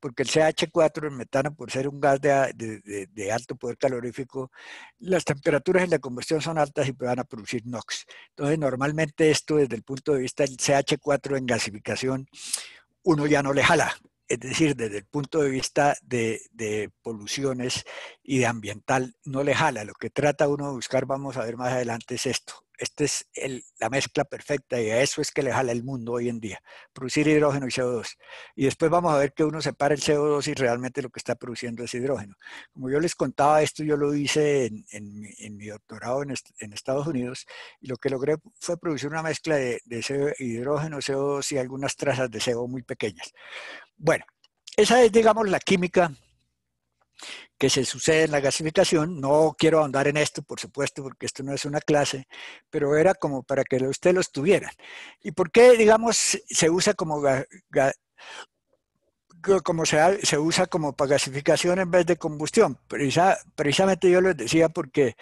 porque el CH4, el metano, por ser un gas de, de alto poder calorífico, las temperaturas en la combustión son altas y van a producir NOx. Entonces, normalmente esto desde el punto de vista del CH4 en gasificación, uno ya no le jala, es decir, desde el punto de vista de, poluciones y de ambiental, no le jala. Lo que trata uno de buscar, vamos a ver más adelante, es esto, esta es la mezcla perfecta y a eso es que le jala el mundo hoy en día, producir hidrógeno y CO2. Y después vamos a ver que uno separa el CO2 y realmente lo que está produciendo es hidrógeno. Como yo les contaba esto, yo lo hice en, mi doctorado en, Estados Unidos y lo que logré fue producir una mezcla de, hidrógeno, CO2 y algunas trazas de CO muy pequeñas. Bueno, esa es, digamos, la química que se sucede en la gasificación. No quiero ahondar en esto, por supuesto, porque esto no es una clase, pero era como para que usted lo tuvieran. ¿Y por qué, digamos, se usa como, como se, se, usa como para gasificación en vez de combustión? precisamente yo les decía porque,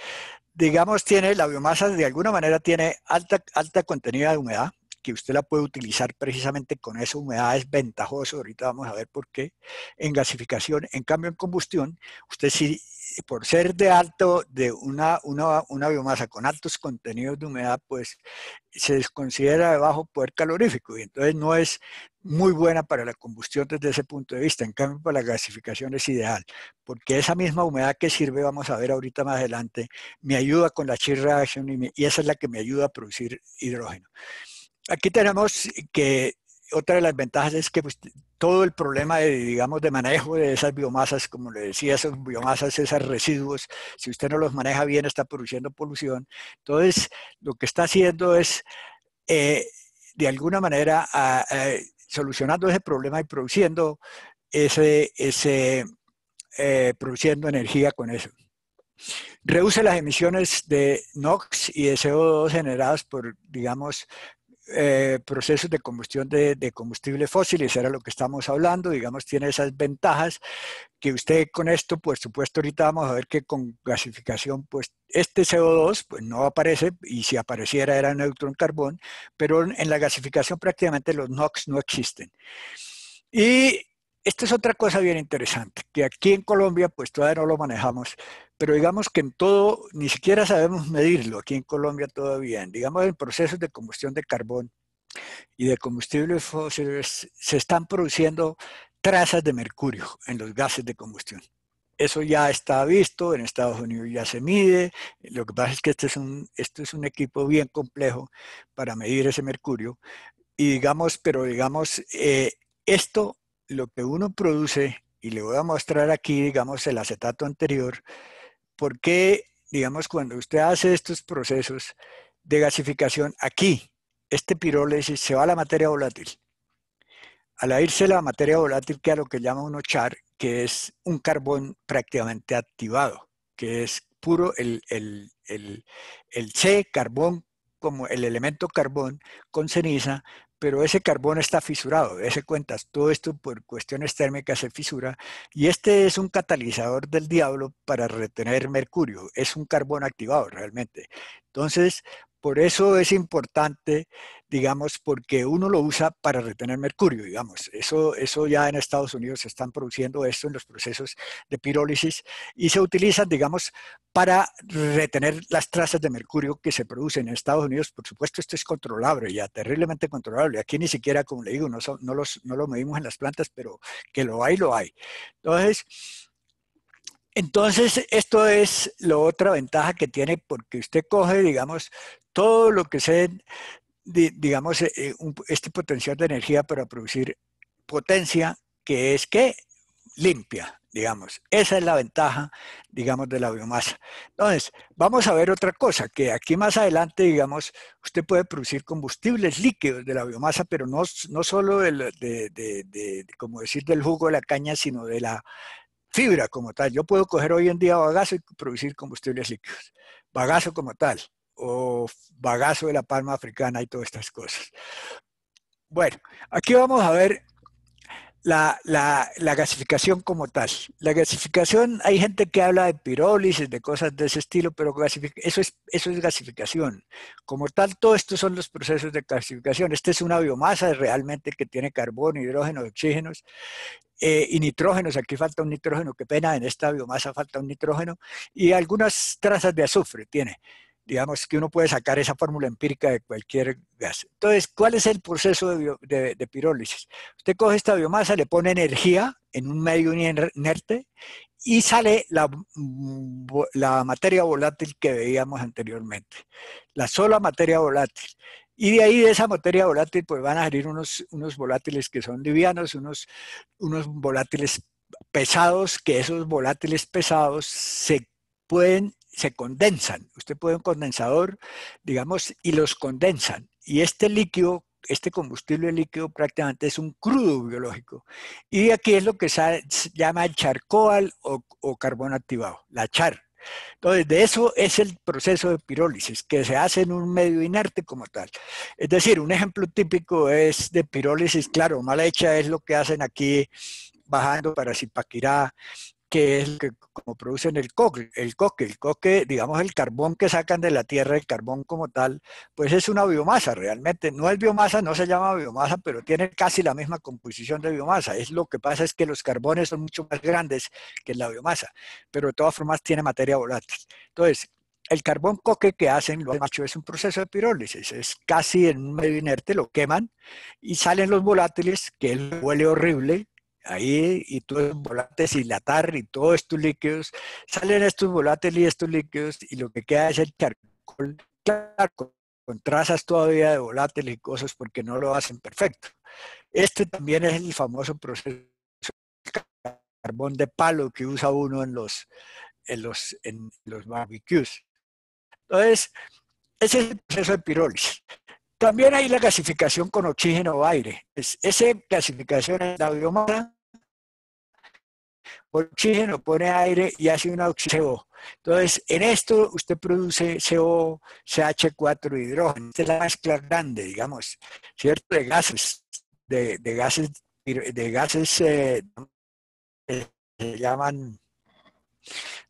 digamos, tiene la biomasa, de alguna manera tiene alta, alta de humedad, que usted la puede utilizar precisamente con esa humedad es ventajoso, ahorita vamos a ver por qué, en gasificación. En cambio, en combustión, usted si por ser de alto, de una, una, biomasa con altos contenidos de humedad, pues se considera de bajo poder calorífico y entonces no es muy buena para la combustión desde ese punto de vista. En cambio, para la gasificación es ideal, porque esa misma humedad que sirve, vamos a ver ahorita más adelante, me ayuda con la chill y esa es la que me ayuda a producir hidrógeno. Aquí tenemos que otra de las ventajas es que pues, todo el problema de, digamos, de manejo de esas biomasas, como le decía, esas biomasas, esos residuos, si usted no los maneja bien, está produciendo polución. Entonces, lo que está haciendo es, eh, de alguna manera, solucionando ese problema y produciendo ese, ese eh, produciendo energía con eso. Reduce las emisiones de NOx y de CO2 generadas por, digamos, eh, procesos de combustión de, de, combustibles fósiles, era lo que estamos hablando, digamos, tiene esas ventajas que usted con esto, por supuesto, ahorita vamos a ver que con gasificación, pues este CO2 pues, no aparece y si apareciera era neutro en carbón, pero en la gasificación prácticamente los NOx no existen. Y esto es otra cosa bien interesante, que aquí en Colombia, pues todavía no lo manejamos, pero digamos que en todo, ni siquiera sabemos medirlo aquí en Colombia todavía. Digamos, en procesos de combustión de carbón y de combustibles fósiles se están produciendo trazas de mercurio en los gases de combustión. Eso ya está visto, en Estados Unidos ya se mide. Lo que pasa es que este es un, este es un equipo bien complejo para medir ese mercurio. Y digamos, pero digamos, eh, esto, lo que uno produce, y le voy a mostrar aquí, digamos, el acetato anterior, ¿por qué, digamos, cuando usted hace estos procesos de gasificación aquí, este pirólisis se va a la materia volátil? Al irse la materia volátil, queda lo que llama uno char, que es un carbón prácticamente activado, que es puro el, el C, carbón como el elemento carbón con ceniza, pero ese carbón está fisurado, ese cuentas, todo esto por cuestiones térmicas se fisura y este es un catalizador del diablo para retener mercurio, es un carbón activado realmente. Entonces, por eso es importante, digamos, porque uno lo usa para retener mercurio, digamos. Eso, eso ya en Estados Unidos se están produciendo esto en los procesos de pirólisis y se utilizan, digamos, para retener las trazas de mercurio que se producen en Estados Unidos. Por supuesto, esto es controlable, ya terriblemente controlable. Aquí ni siquiera, como le digo, no, lo medimos en las plantas, pero que lo hay, lo hay. Entonces, entonces, esto es la otra ventaja que tiene porque usted coge, digamos, todo lo que sea, digamos, eh, eh, este potencial de energía para producir potencia que es que limpia, digamos. Esa es la ventaja, digamos, de la biomasa. Entonces, vamos a ver otra cosa, que aquí más adelante, digamos, usted puede producir combustibles líquidos de la biomasa, pero no, no solo del, de, como decir, del jugo de la caña, sino de la fibra como tal. Yo puedo coger hoy en día bagazo y producir combustibles líquidos, bagazo como tal o bagazo de la palma africana y todas estas cosas. Bueno, aquí vamos a ver la, gasificación como tal. La gasificación, hay gente que habla de pirólisis, de cosas de ese estilo, pero eso es, eso es gasificación. Como tal, todos estos son los procesos de gasificación. Esta es una biomasa realmente que tiene carbono, hidrógeno, oxígenos eh, y nitrógenos. Aquí falta un nitrógeno, qué pena, en esta biomasa falta un nitrógeno. Y algunas trazas de azufre tiene digamos que uno puede sacar esa fórmula empírica de cualquier gas. Entonces, ¿cuál es el proceso de, pirólisis? Usted coge esta biomasa, le pone energía en un medio inerte y sale la, la materia volátil que veíamos anteriormente, la sola materia volátil. Y de ahí, de esa materia volátil, pues van a salir unos, unos volátiles que son livianos, unos, unos volátiles pesados, que esos volátiles pesados se pueden se condensan. Usted puede un condensador, digamos, y los condensan. Y este líquido, este combustible líquido prácticamente es un crudo biológico. Y aquí es lo que se llama el charcoal o, carbón activado, la char. Entonces, de eso es el proceso de pirólisis, que se hace en un medio inerte como tal. Es decir, un ejemplo típico es de pirólisis, claro, mal hecha es lo que hacen aquí bajando para Zipaquirá, que es que, como producen el coque, el coque, el coque, digamos el carbón que sacan de la tierra, el carbón como tal, pues es una biomasa realmente, no es biomasa, no se llama biomasa, pero tiene casi la misma composición de biomasa, es lo que pasa es que los carbones son mucho más grandes que la biomasa, pero de todas formas tiene materia volátil. Entonces, el carbón coque que hacen los macho es un proceso de pirólisis, es casi en un medio inerte, lo queman y salen los volátiles, que huele horrible, ahí y todos los volantes y la tar y todos estos líquidos, salen estos volantes y estos líquidos y lo que queda es el carbón con, trazas todavía de volátiles y cosas porque no lo hacen perfecto. Este también es el famoso proceso de carbón de palo que usa uno en los, en los, en los barbecues. Entonces, ese es el proceso de pirolis. También hay la gasificación con oxígeno o aire. Es, esa gasificación es la biomasa oxígeno, pone aire y hace una oxígeno. Entonces, en esto usted produce CO, CH4, hidrógeno. Esta es la mezcla grande, digamos, ¿cierto? De gases, de, de gases, de gases eh, se llaman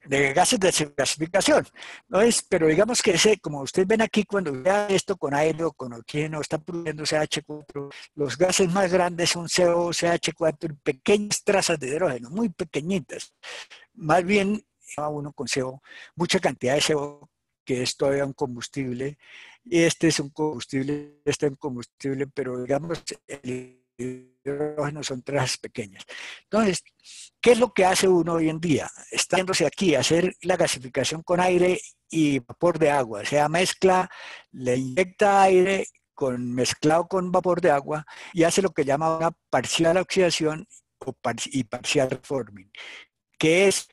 de gases de clasificación. ¿no es? Pero digamos que ese, como ustedes ven aquí, cuando vean esto con aire o con oxígeno, está produciendo H 4 los gases más grandes son CO, CH4 y pequeñas trazas de hidrógeno, muy pequeñitas. Más bien, uno con CO, mucha cantidad de CO que es todavía un combustible. Este es un combustible, este es un combustible, pero digamos, el hidrógeno son trazas pequeñas. Entonces, ¿qué es lo que hace uno hoy en día? Está yéndose aquí hacer la gasificación con aire y vapor de agua. O sea, mezcla, le inyecta aire con, mezclado con vapor de agua y hace lo que llama una parcial oxidación y parcial forming, que es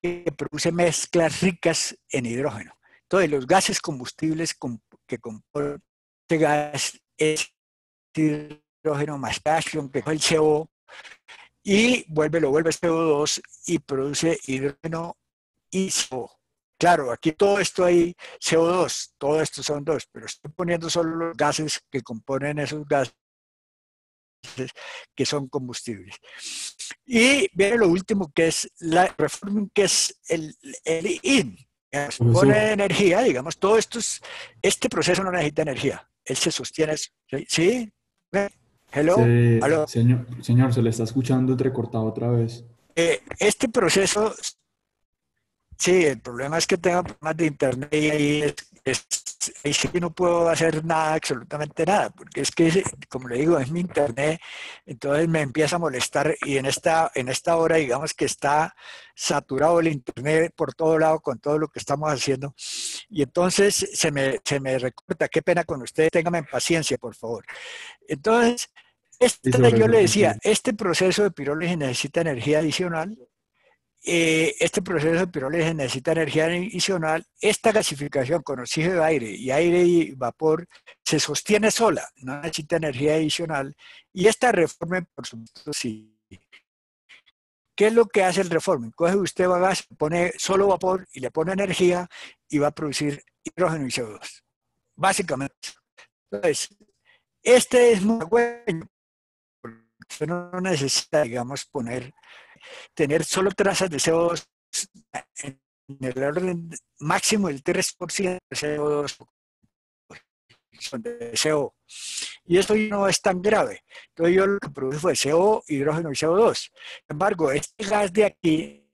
que produce mezclas ricas en hidrógeno. Entonces, los gases combustibles que componen este gas es hidrógeno más que es el CO, y vuelve, lo vuelve CO2 y produce hidrógeno y CO. Claro, aquí todo esto hay CO2, todo esto son dos, pero estoy poniendo solo los gases que componen esos gases que son combustibles. Y viene lo último que es la reforma que es el, el IN. que pues pone energía, digamos, todo esto es, este proceso no necesita energía, él se sostiene, ¿Sí? Hello. Señor, señor, se le está escuchando entrecortado otra vez. Eh, este proceso, sí, el problema es que tengo problemas de internet y es, que no puedo hacer nada, absolutamente nada, porque es que, como le digo, es mi internet, entonces me empieza a molestar y en esta, en esta hora, digamos que está saturado el internet por todo lado con todo lo que estamos haciendo, y entonces se me, se me recorta, qué pena con usted, téngame en paciencia, por favor. Entonces, yo este le decía, este proceso de pirólisis necesita energía adicional, eh, este proceso de pirólisis necesita energía adicional, esta gasificación con oxígeno de aire y aire y vapor se sostiene sola, no necesita energía adicional, y esta reforma, por supuesto, sí. ¿Qué es lo que hace el reforma? Coge usted gas, pone solo vapor y le pone energía y va a producir hidrógeno y CO2. Básicamente. Entonces, este es muy bueno uno no necesita, digamos, poner, tener solo trazas de CO2 en el orden máximo del 3% de CO2 de CO. Y eso no es tan grave. Entonces yo lo que produjo fue CO, hidrógeno y CO2. Sin embargo, este gas de aquí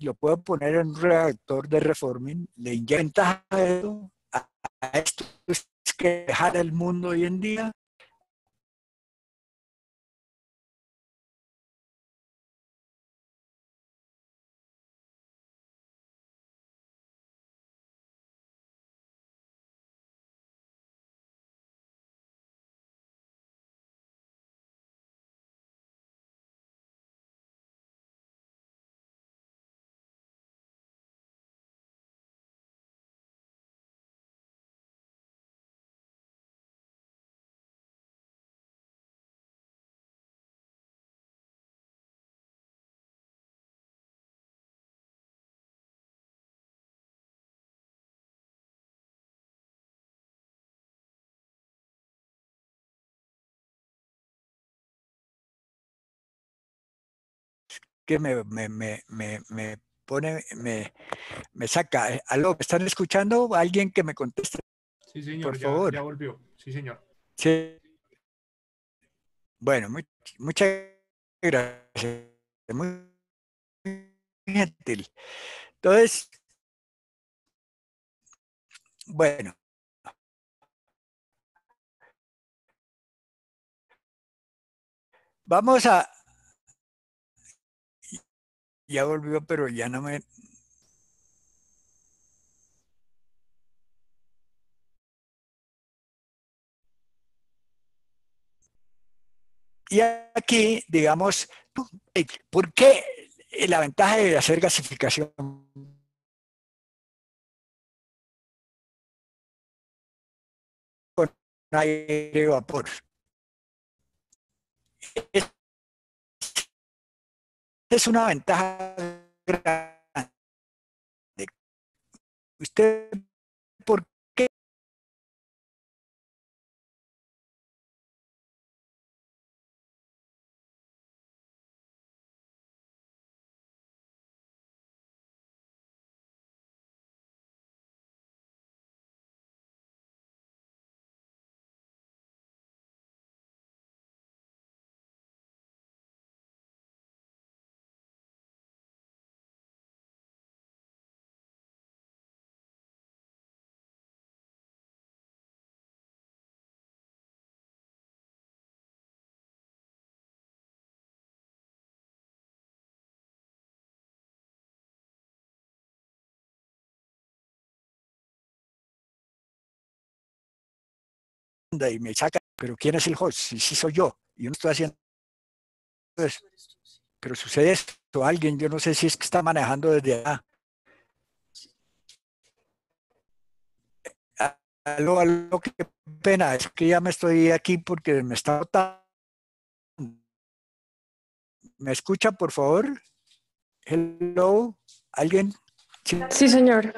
lo puedo poner en un reactor de reforming, le inyecta a esto, a esto es que dejar el mundo hoy en día, que me, me, me, me pone, me, me saca. Eh, ¿Aló? están escuchando? ¿Alguien que me conteste? Sí, señor. Por ya, favor. volvió. Sí, señor. Sí. Bueno, muchas gracias. Muy gentil. Entonces, bueno. Vamos a, ya volvió, pero ya no me... Y aquí, digamos, ¿por qué la ventaja de hacer gasificación con aire vapor? es una ventaja grande. Usted y me saca, pero ¿quién es el host? Si sí, soy yo, yo no estoy haciendo eso. Pero sucede esto, alguien, yo no sé si es que está manejando desde allá. Aló, aló, qué pena, es que ya me estoy aquí porque me está ¿Me escucha, por favor? Hello, ¿alguien? Sí, señor.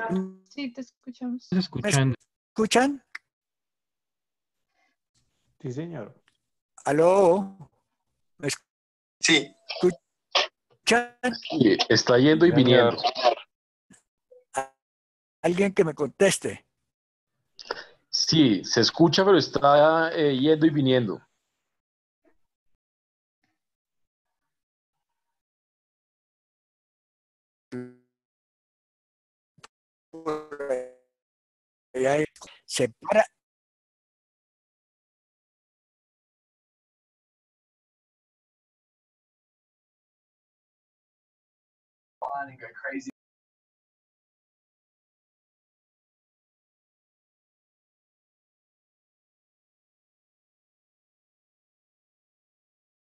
Sí, te escuchamos. ¿Me escuchan? Sí, señor. ¿Aló? sí. está yendo y viniendo. Alguien que me conteste. Sí, se escucha, pero está eh, yendo y viniendo. Se para, online and go crazy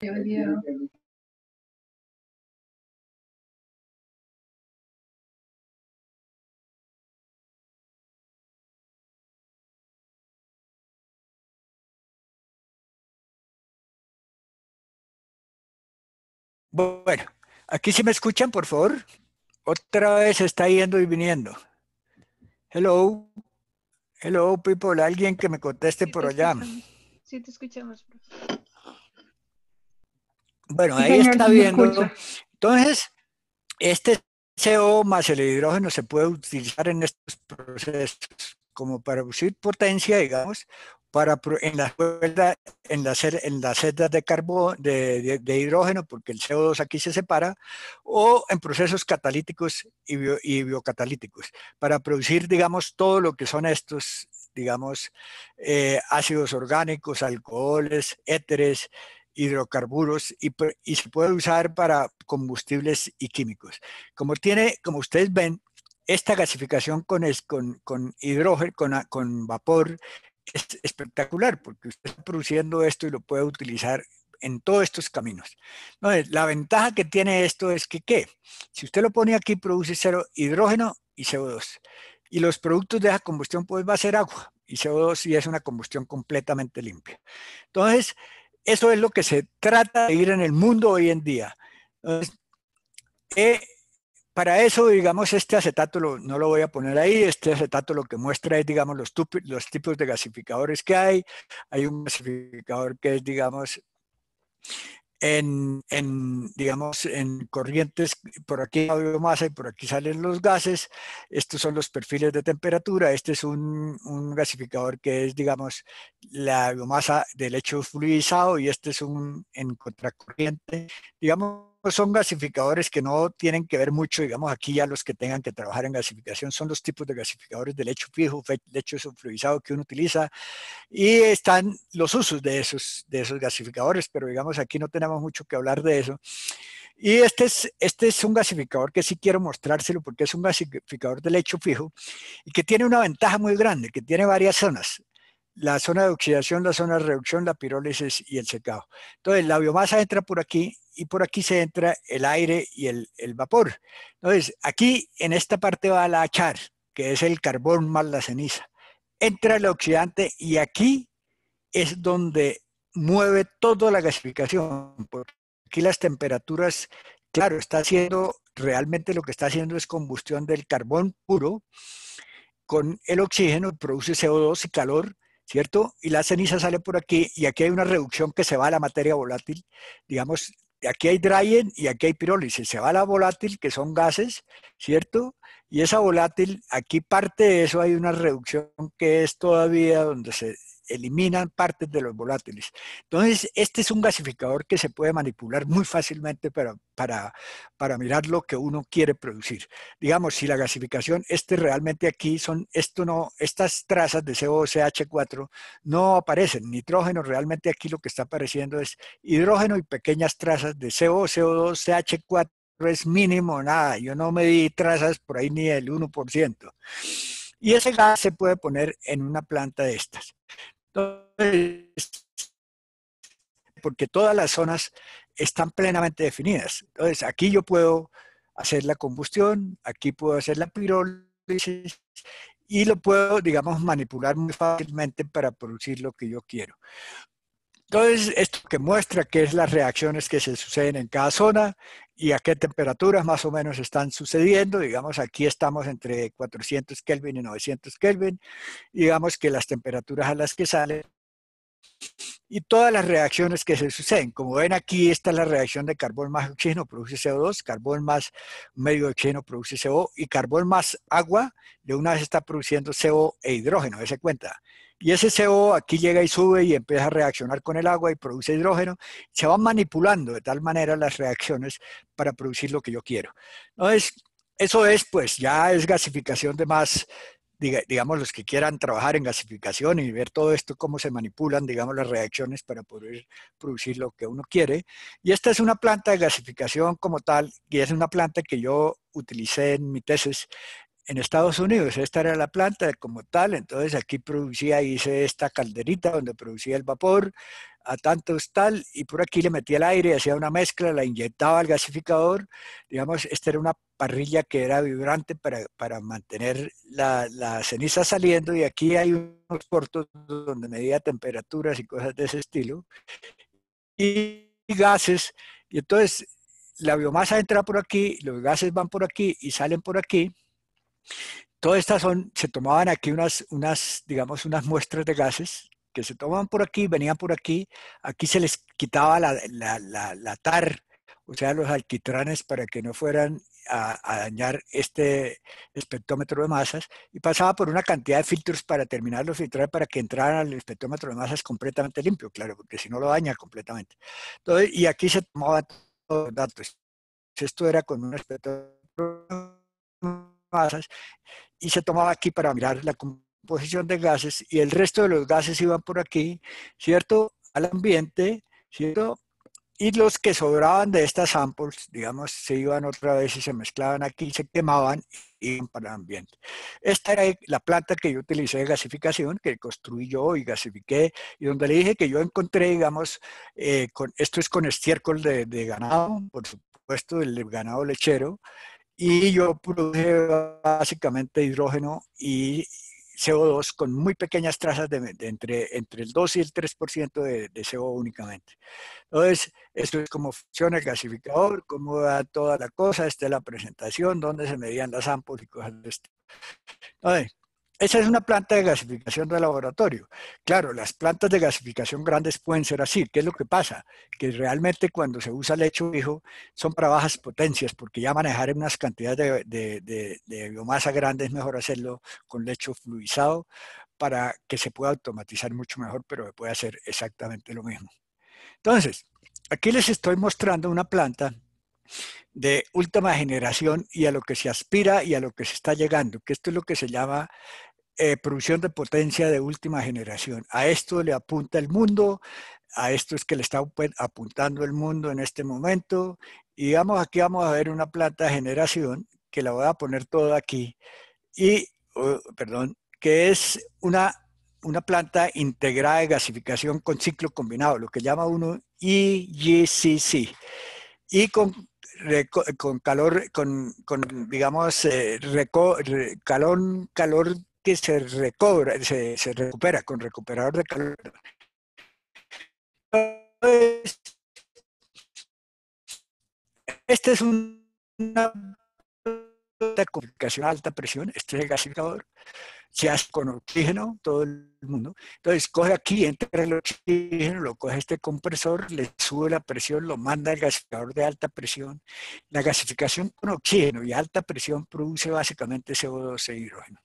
with you. But Aquí sí me escuchan, por favor. Otra vez está yendo y viniendo. Hello. Hello, people. Alguien que me conteste por allá. Sí, te escuchamos. Bueno, ahí está viendo. Entonces, este CO más el hidrógeno se puede utilizar en estos procesos como para producir potencia, digamos, para en la en las en las celdas de de, de, hidrógeno porque el CO2 aquí se separa o en procesos catalíticos y, y biocatalíticos para producir digamos todo lo que son estos digamos eh, ácidos orgánicos alcoholes éteres hidrocarburos y, se puede usar para combustibles y químicos como tiene como ustedes ven esta gasificación con, con, con hidrógeno, con, con, vapor, es espectacular porque usted está produciendo esto y lo puede utilizar en todos estos caminos. Entonces, eh, la ventaja que tiene esto es que, ¿qué? Si usted lo pone aquí, produce cero hidrógeno y CO2. Y los productos de esa combustión, pues va a ser agua y CO2 y es una combustión completamente limpia. Entonces, eso es lo que se trata de ir en el mundo hoy en día. Entonces, para eso, digamos, este acetato no lo voy a poner ahí. Este acetato lo que muestra es, digamos, los, tipos de gasificadores que hay. Hay un gasificador que es, digamos, en, digamos, en corrientes, por aquí la biomasa y por aquí salen los gases. Estos son los perfiles de temperatura. Este es un, gasificador que es, digamos, la biomasa del hecho fluidizado y este es un en contracorriente. Digamos, pues, son gasificadores que no tienen que ver mucho, digamos, aquí ya los que tengan que trabajar en gasificación son los tipos de gasificadores de lecho fijo, lecho sulfurizado que uno utiliza y están los usos de esos, de esos gasificadores, pero digamos aquí no tenemos mucho que hablar de eso. Y este es, este es un gasificador que sí quiero mostrárselo porque es un gasificador de lecho fijo y que tiene una ventaja muy grande, que tiene varias zonas la zona de oxidación, la zona de reducción, la pirólisis y el secado. Entonces, la biomasa entra por aquí y por aquí se entra el aire y el, vapor. Entonces, aquí en esta parte va la char, que es el carbón más la ceniza. Entra el oxidante y aquí es donde mueve toda la gasificación. aquí las temperaturas, claro, está haciendo, realmente lo que está haciendo es combustión del carbón puro con el oxígeno, produce CO2 y calor, ¿cierto? Y la ceniza sale por aquí y aquí hay una reducción que se va a la materia volátil. Digamos, aquí hay dryen y aquí hay pirólisis. Se va a la volátil, que son gases, ¿cierto? Y esa volátil, aquí parte de eso hay una reducción que es todavía donde se, eliminan partes de los volátiles. Entonces, este es un gasificador que se puede manipular muy fácilmente para, mirar lo que uno quiere producir. Digamos, si la gasificación, este realmente aquí son, esto no, estas trazas de co ch 4 no aparecen, nitrógeno, realmente aquí lo que está apareciendo es hidrógeno y pequeñas trazas de CO, CO2, CH4 es mínimo, nada, yo no me trazas por ahí ni el 1%. Y ese gas se puede poner en una planta de estas. Entonces, porque todas las zonas están plenamente definidas. Entonces, aquí yo puedo hacer la combustión, aquí puedo hacer la pirólisis y lo puedo, digamos, manipular muy fácilmente para producir lo que yo quiero. Entonces, esto que muestra que es las reacciones que se suceden en cada zona, y a qué temperaturas más o menos están sucediendo. Digamos, aquí estamos entre 400 Kelvin y 900 Kelvin. Digamos que las temperaturas a las que salen y todas las reacciones que se suceden. Como ven aquí, esta es la reacción de carbón más oxígeno produce CO2, carbón más medio oxígeno produce CO y carbón más agua de una vez está produciendo CO e hidrógeno, de se cuenta. Y ese CO aquí llega y sube y empieza a reaccionar con el agua y produce hidrógeno. Se van manipulando de tal manera las reacciones para producir lo que yo quiero. Entonces, eso es, pues, ya es gasificación de más, digamos, los que quieran trabajar en gasificación y ver todo esto, cómo se manipulan, digamos, las reacciones para poder producir lo que uno quiere. Y esta es una planta de gasificación como tal, y es una planta que yo utilicé en mi tesis en Estados Unidos. Esta era la planta como tal, entonces aquí producía, hice esta calderita donde producía el vapor a tantos tal, y por aquí le metía el aire, hacía una mezcla, la inyectaba al gasificador. Digamos, esta era una parrilla que era vibrante para, para mantener la, ceniza saliendo, y aquí hay unos puertos donde medía temperaturas y cosas de ese estilo, y gases, y entonces la biomasa entra por aquí, los gases van por aquí y salen por aquí, Todas estas son, se tomaban aquí unas, digamos, unas muestras de gases que se tomaban por aquí, venían por aquí, aquí se les quitaba la, tar, o sea, los alquitranes para que no fueran a, dañar este espectrómetro de masas y pasaba por una cantidad de filtros para terminar los filtrar para que entraran al espectrómetro de masas completamente limpio, claro, porque si no lo daña completamente. Entonces, y aquí se tomaban todos los datos. Esto era con un espectrómetro masas y se tomaba aquí para mirar la composición de gases y el resto de los gases iban por aquí, ¿cierto? Al ambiente, ¿cierto? Y los que sobraban de estas samples, digamos, se iban otra vez y se mezclaban aquí, se quemaban y iban para el ambiente. Esta era la planta que yo utilicé de gasificación, que construí yo y gasifiqué, y donde le dije que yo encontré, digamos, eh, con, esto es con estiércol de, de ganado, por supuesto, el ganado lechero, y yo produje básicamente hidrógeno y CO2 con muy pequeñas trazas de, entre, entre el 2 y el 3% de, de CO únicamente. Entonces, esto es cómo funciona el gasificador, cómo da toda la cosa, esta es la presentación, dónde se medían las ampolas y cosas de esto. Entonces, esa es una planta de gasificación de laboratorio. Claro, las plantas de gasificación grandes pueden ser así. ¿Qué es lo que pasa? Que realmente cuando se usa lecho fijo son para bajas potencias, porque ya manejar unas cantidades de, biomasa grande es mejor hacerlo con lecho fluidizado para que se pueda automatizar mucho mejor, pero se puede hacer exactamente lo mismo. Entonces, aquí les estoy mostrando una planta de última generación y a lo que se aspira y a lo que se está llegando, que esto es lo que se llama eh, producción de potencia de última generación. A esto le apunta el mundo, a esto es que le está apuntando el mundo en este momento. Y vamos aquí, vamos a ver una planta de generación que la voy a poner toda aquí. Y, perdón, que es una, una planta integrada de gasificación con ciclo combinado, lo que llama uno IGCC. E y con con calor, con, digamos, eh, calor que se recobra, se, recupera con recuperador de calor. Esta es una complicación a alta presión, este es el gasificador, se hace con oxígeno, todo el mundo. Entonces, coge aquí, entra el oxígeno, lo coge este compresor, le sube la presión, lo manda al gasificador de alta presión. La gasificación con oxígeno y alta presión produce básicamente CO2 e hidrógeno.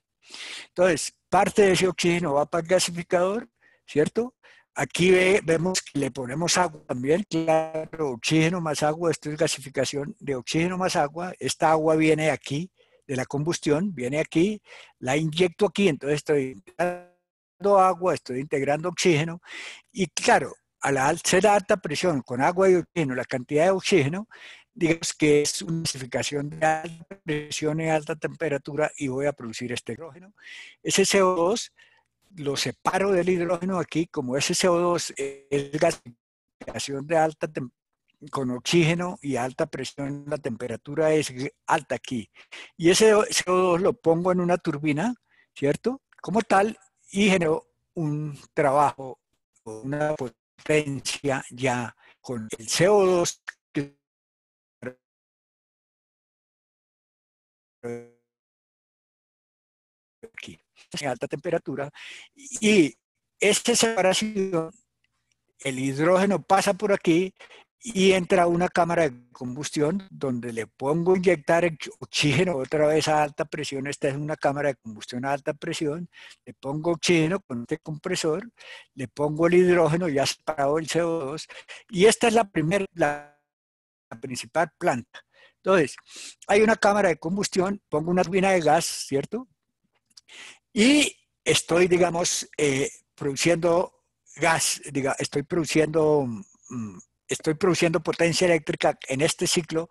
Entonces, parte de ese oxígeno va para el gasificador, ¿cierto? Aquí vemos que le ponemos agua también, claro, oxígeno más agua, esto es gasificación de oxígeno más agua, esta agua viene aquí de la combustión, viene aquí, la inyecto aquí, entonces estoy integrando agua, estoy integrando oxígeno y claro, a la alta presión con agua y oxígeno, la cantidad de oxígeno, digamos que es una gasificación de alta presión y alta temperatura y voy a producir este hidrógeno. Ese CO2 lo separo del hidrógeno aquí, como ese CO2 es gasificación de alta con oxígeno y alta presión, la temperatura es alta aquí. Y ese CO2 lo pongo en una turbina, ¿cierto? Como tal, y genero un trabajo, una potencia ya con el CO2 aquí, en alta temperatura, y este separación, el hidrógeno pasa por aquí y entra a una cámara de combustión donde le pongo a inyectar oxígeno otra vez a alta presión. Esta es una cámara de combustión a alta presión. Le pongo oxígeno con este compresor, le pongo el hidrógeno ya separado el CO2 y esta es la primera, la principal planta. Entonces, hay una cámara de combustión, pongo una turbina de gas, ¿cierto? Y estoy, digamos, eh, produciendo gas, estoy produciendo, mm, estoy produciendo potencia eléctrica en este ciclo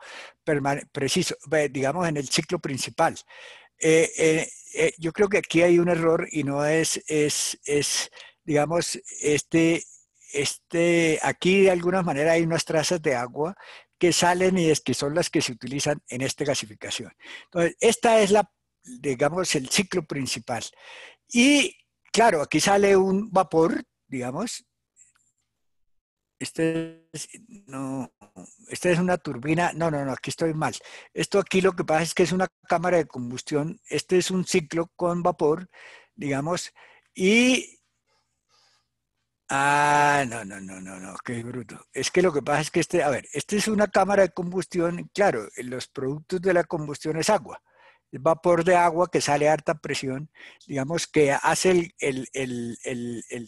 preciso, digamos, en el ciclo principal. Eh, eh, yo creo que aquí hay un error y no es, es, digamos, este, este, aquí de alguna manera hay unas trazas de agua que salen y es, que son las que se utilizan en esta gasificación. Entonces, esta es la, digamos, el ciclo principal. Y claro, aquí sale un vapor, digamos. Este es, no, esta es una turbina. No, no, no, aquí estoy mal. Esto aquí lo que pasa es que es una cámara de combustión. Este es un ciclo con vapor, digamos. Y Ah, no, no, no, no, no, qué bruto. Es que lo que pasa es que este, a ver, esta es una cámara de combustión, claro, los productos de la combustión es agua el vapor de agua que sale a alta presión, digamos que hace el,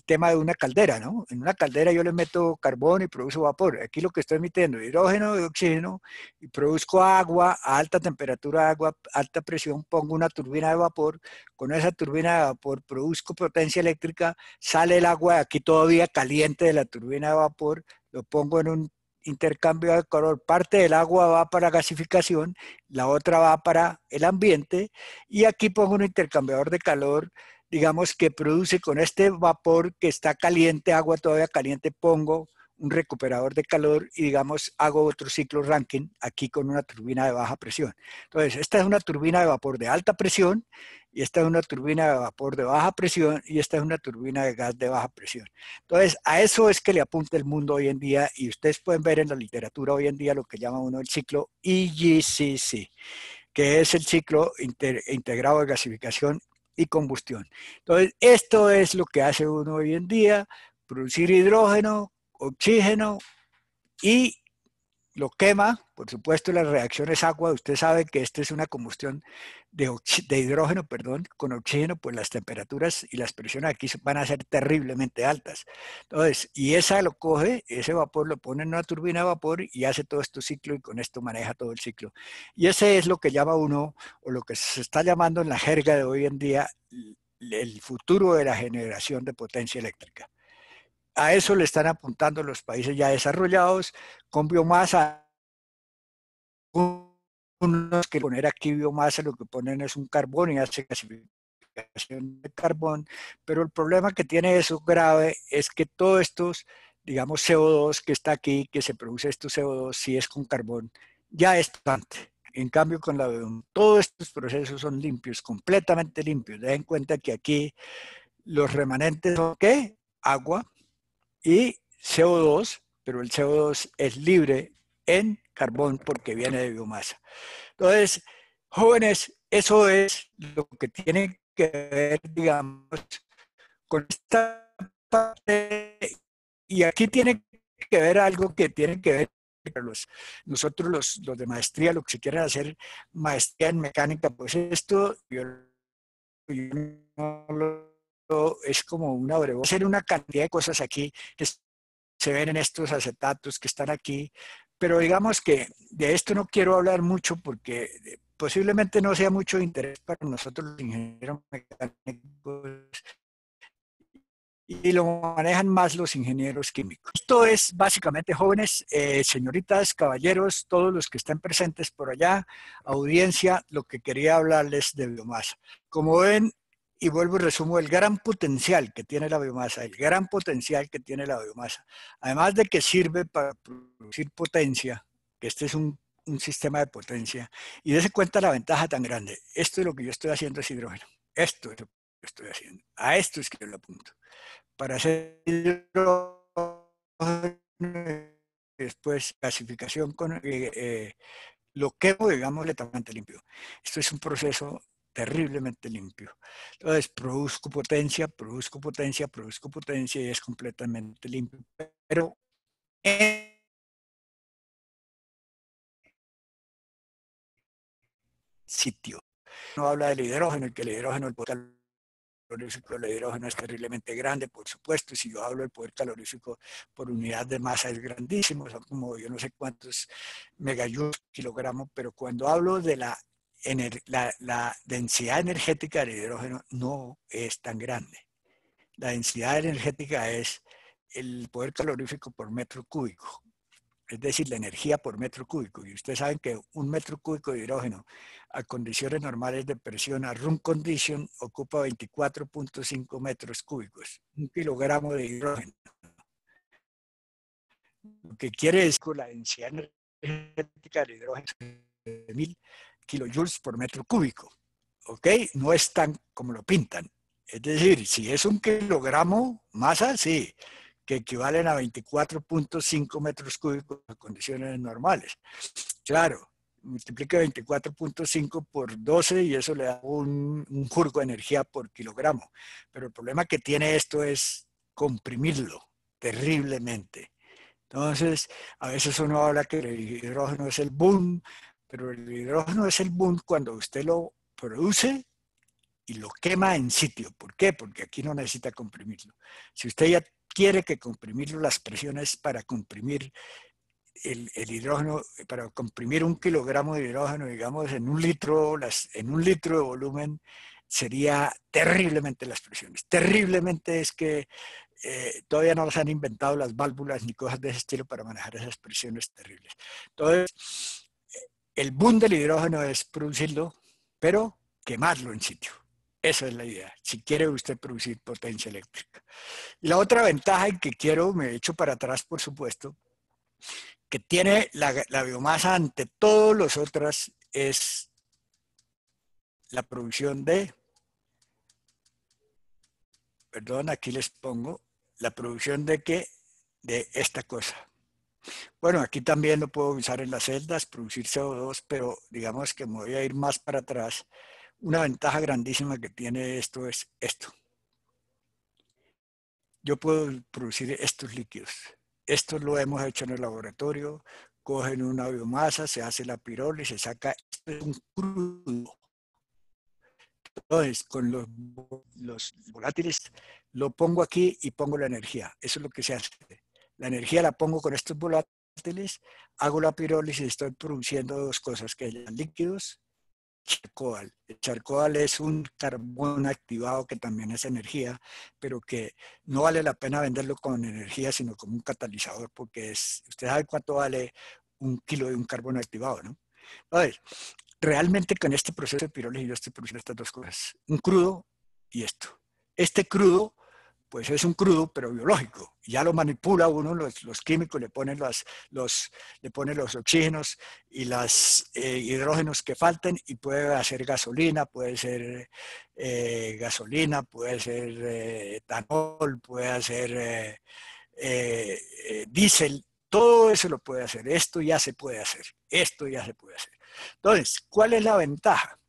tema de una caldera, ¿no? En una caldera yo le meto carbón y produzco vapor. Aquí lo que estoy emitiendo es hidrógeno y oxígeno y produzco agua a alta temperatura, agua alta presión, pongo una turbina de vapor, con esa turbina de vapor produzco potencia eléctrica, sale el agua aquí todavía caliente de la turbina de vapor, lo pongo en un intercambio de calor. Parte del agua va para gasificación, la otra va para el ambiente y aquí pongo un intercambiador de calor, digamos que produce con este vapor que está caliente, agua todavía caliente, pongo un recuperador de calor y digamos hago otro ciclo ranking aquí con una turbina de baja presión. Entonces, esta es una turbina de vapor de alta presión y esta es una turbina de vapor de baja presión y esta es una turbina de gas de baja presión. Entonces, a eso es que le apunta el mundo hoy en día y ustedes pueden ver en la literatura hoy en día lo que llama uno el ciclo IGCC, que es el ciclo integrado de gasificación y combustión. Entonces, esto es lo que hace uno hoy en día, producir hidrógeno, oxígeno y lo quema, por supuesto las reacciones agua, usted sabe que esta es una combustión de, de, hidrógeno, perdón, con oxígeno, pues las temperaturas y las presiones aquí van a ser terriblemente altas. Entonces, y esa lo coge, ese vapor lo pone en una turbina de vapor y hace todo este ciclo y con esto maneja todo el ciclo. Y ese es lo que llama uno, o lo que se está llamando en la jerga de hoy en día, el futuro de la generación de potencia eléctrica a eso le están apuntando los países ya desarrollados con biomasa. Unos que poner aquí biomasa lo que ponen es un carbón y hace clasificación de carbón, pero el problema que tiene eso grave es que todos estos, digamos, CO2 que está aquí, que se produce estos CO2, si es con carbón, ya es bastante. En cambio, con la todos estos procesos son limpios, completamente limpios. Den cuenta que aquí los remanentes son qué? Agua, y CO2, pero el CO2 es libre en carbón porque viene de biomasa. Entonces, jóvenes, eso es lo que tiene que ver, digamos, con esta parte. Y aquí tiene que ver algo que tiene que ver los, nosotros los, de maestría, los que se quieren hacer maestría en mecánica, pues esto yo, es como una breve. Hacer una cantidad de cosas aquí que se ven en estos acetatos que están aquí, pero digamos que de esto no quiero hablar mucho porque posiblemente no sea mucho interés para nosotros los ingenieros mecánicos y lo manejan más los ingenieros químicos. Esto es básicamente jóvenes, eh, señoritas, caballeros, todos los que estén presentes por allá, audiencia, lo que quería hablarles de biomasa. Como ven, y vuelvo y resumo el gran potencial que tiene la biomasa, el gran potencial que tiene la biomasa. Además de que sirve para producir potencia, que este es un, un sistema de potencia, y de ese cuenta la ventaja tan grande. Esto es lo que yo estoy haciendo es hidrógeno. Esto es lo que yo estoy haciendo. A esto es que yo lo apunto. Para hacer hidrógeno, después clasificación con eh, eh, lo quemo, digamos, letalmente limpio. Esto es un proceso terriblemente limpio. Entonces, produzco potencia, produzco potencia, produzco potencia y es completamente limpio. Pero en sitio. No habla del hidrógeno, que el hidrógeno, el poder calorífico del hidrógeno es terriblemente grande, por supuesto, si yo hablo del poder calorífico por unidad de masa es grandísimo, son como yo no sé cuántos megajoules kilogramos, pero cuando hablo de la la, densidad energética del hidrógeno no es tan grande. La densidad energética es el poder calorífico por metro cúbico, es decir, la energía por metro cúbico. Y ustedes saben que un metro cúbico de hidrógeno a condiciones normales de presión, a room condition, ocupa 24.5 metros cúbicos, un kilogramo de hidrógeno. Lo que quiere decir que la densidad energética del hidrógeno es de kilojoules por metro cúbico. ¿Ok? No es tan como lo pintan. Es decir, si es un kilogramo masa, sí, que equivalen a 24.5 metros cúbicos en condiciones normales. Claro, multiplica 24.5 por 12 y eso le da un, un jurgo de energía por kilogramo. Pero el problema que tiene esto es comprimirlo terriblemente. Entonces, a veces uno habla que el hidrógeno es el boom, pero el hidrógeno es el boom cuando usted lo produce y lo quema en sitio. ¿Por qué? Porque aquí no necesita comprimirlo. Si usted ya quiere que comprimirlo, las presiones para comprimir el, hidrógeno, para comprimir un kilogramo de hidrógeno, digamos, en un litro, en un litro de volumen, sería terriblemente las presiones. Terriblemente es que eh, todavía no se han inventado las válvulas ni cosas de ese estilo para manejar esas presiones terribles. Entonces, el boom del hidrógeno es producirlo, pero quemarlo en sitio. Esa es la idea, si quiere usted producir potencia eléctrica. la otra ventaja que quiero, me echo para atrás, por supuesto, que tiene la, biomasa ante todos los otras es la producción de, perdón, aquí les pongo, la producción de qué, de esta cosa. Bueno, aquí también lo puedo usar en las celdas, producir CO2, pero digamos que me voy a ir más para atrás. Una ventaja grandísima que tiene esto es esto. Yo puedo producir estos líquidos. Esto lo hemos hecho en el laboratorio, cogen una biomasa, se hace la y se saca un crudo. Entonces, con los volátiles, lo pongo aquí y pongo la energía. Eso es lo que se hace la energía la pongo con estos volátiles, hago la pirólisis y estoy produciendo dos cosas, que son líquidos charcoal. El charcoal es un carbón activado que también es energía, pero que no vale la pena venderlo con energía, sino como un catalizador, porque es, usted sabe cuánto vale un kilo de un carbón activado, ¿no? Entonces, realmente con este proceso de pirólisis yo estoy produciendo estas dos cosas, un crudo y esto. Este crudo pues es un crudo, pero biológico. Ya lo manipula uno, los, químicos le ponen, las, los, le ponen los oxígenos y los eh, hidrógenos que falten y puede hacer gasolina, puede ser eh, gasolina, puede ser eh, etanol, puede hacer diésel, todo eso lo puede hacer. Esto ya se puede hacer, esto ya se puede hacer. Entonces, ¿cuál es la ventaja?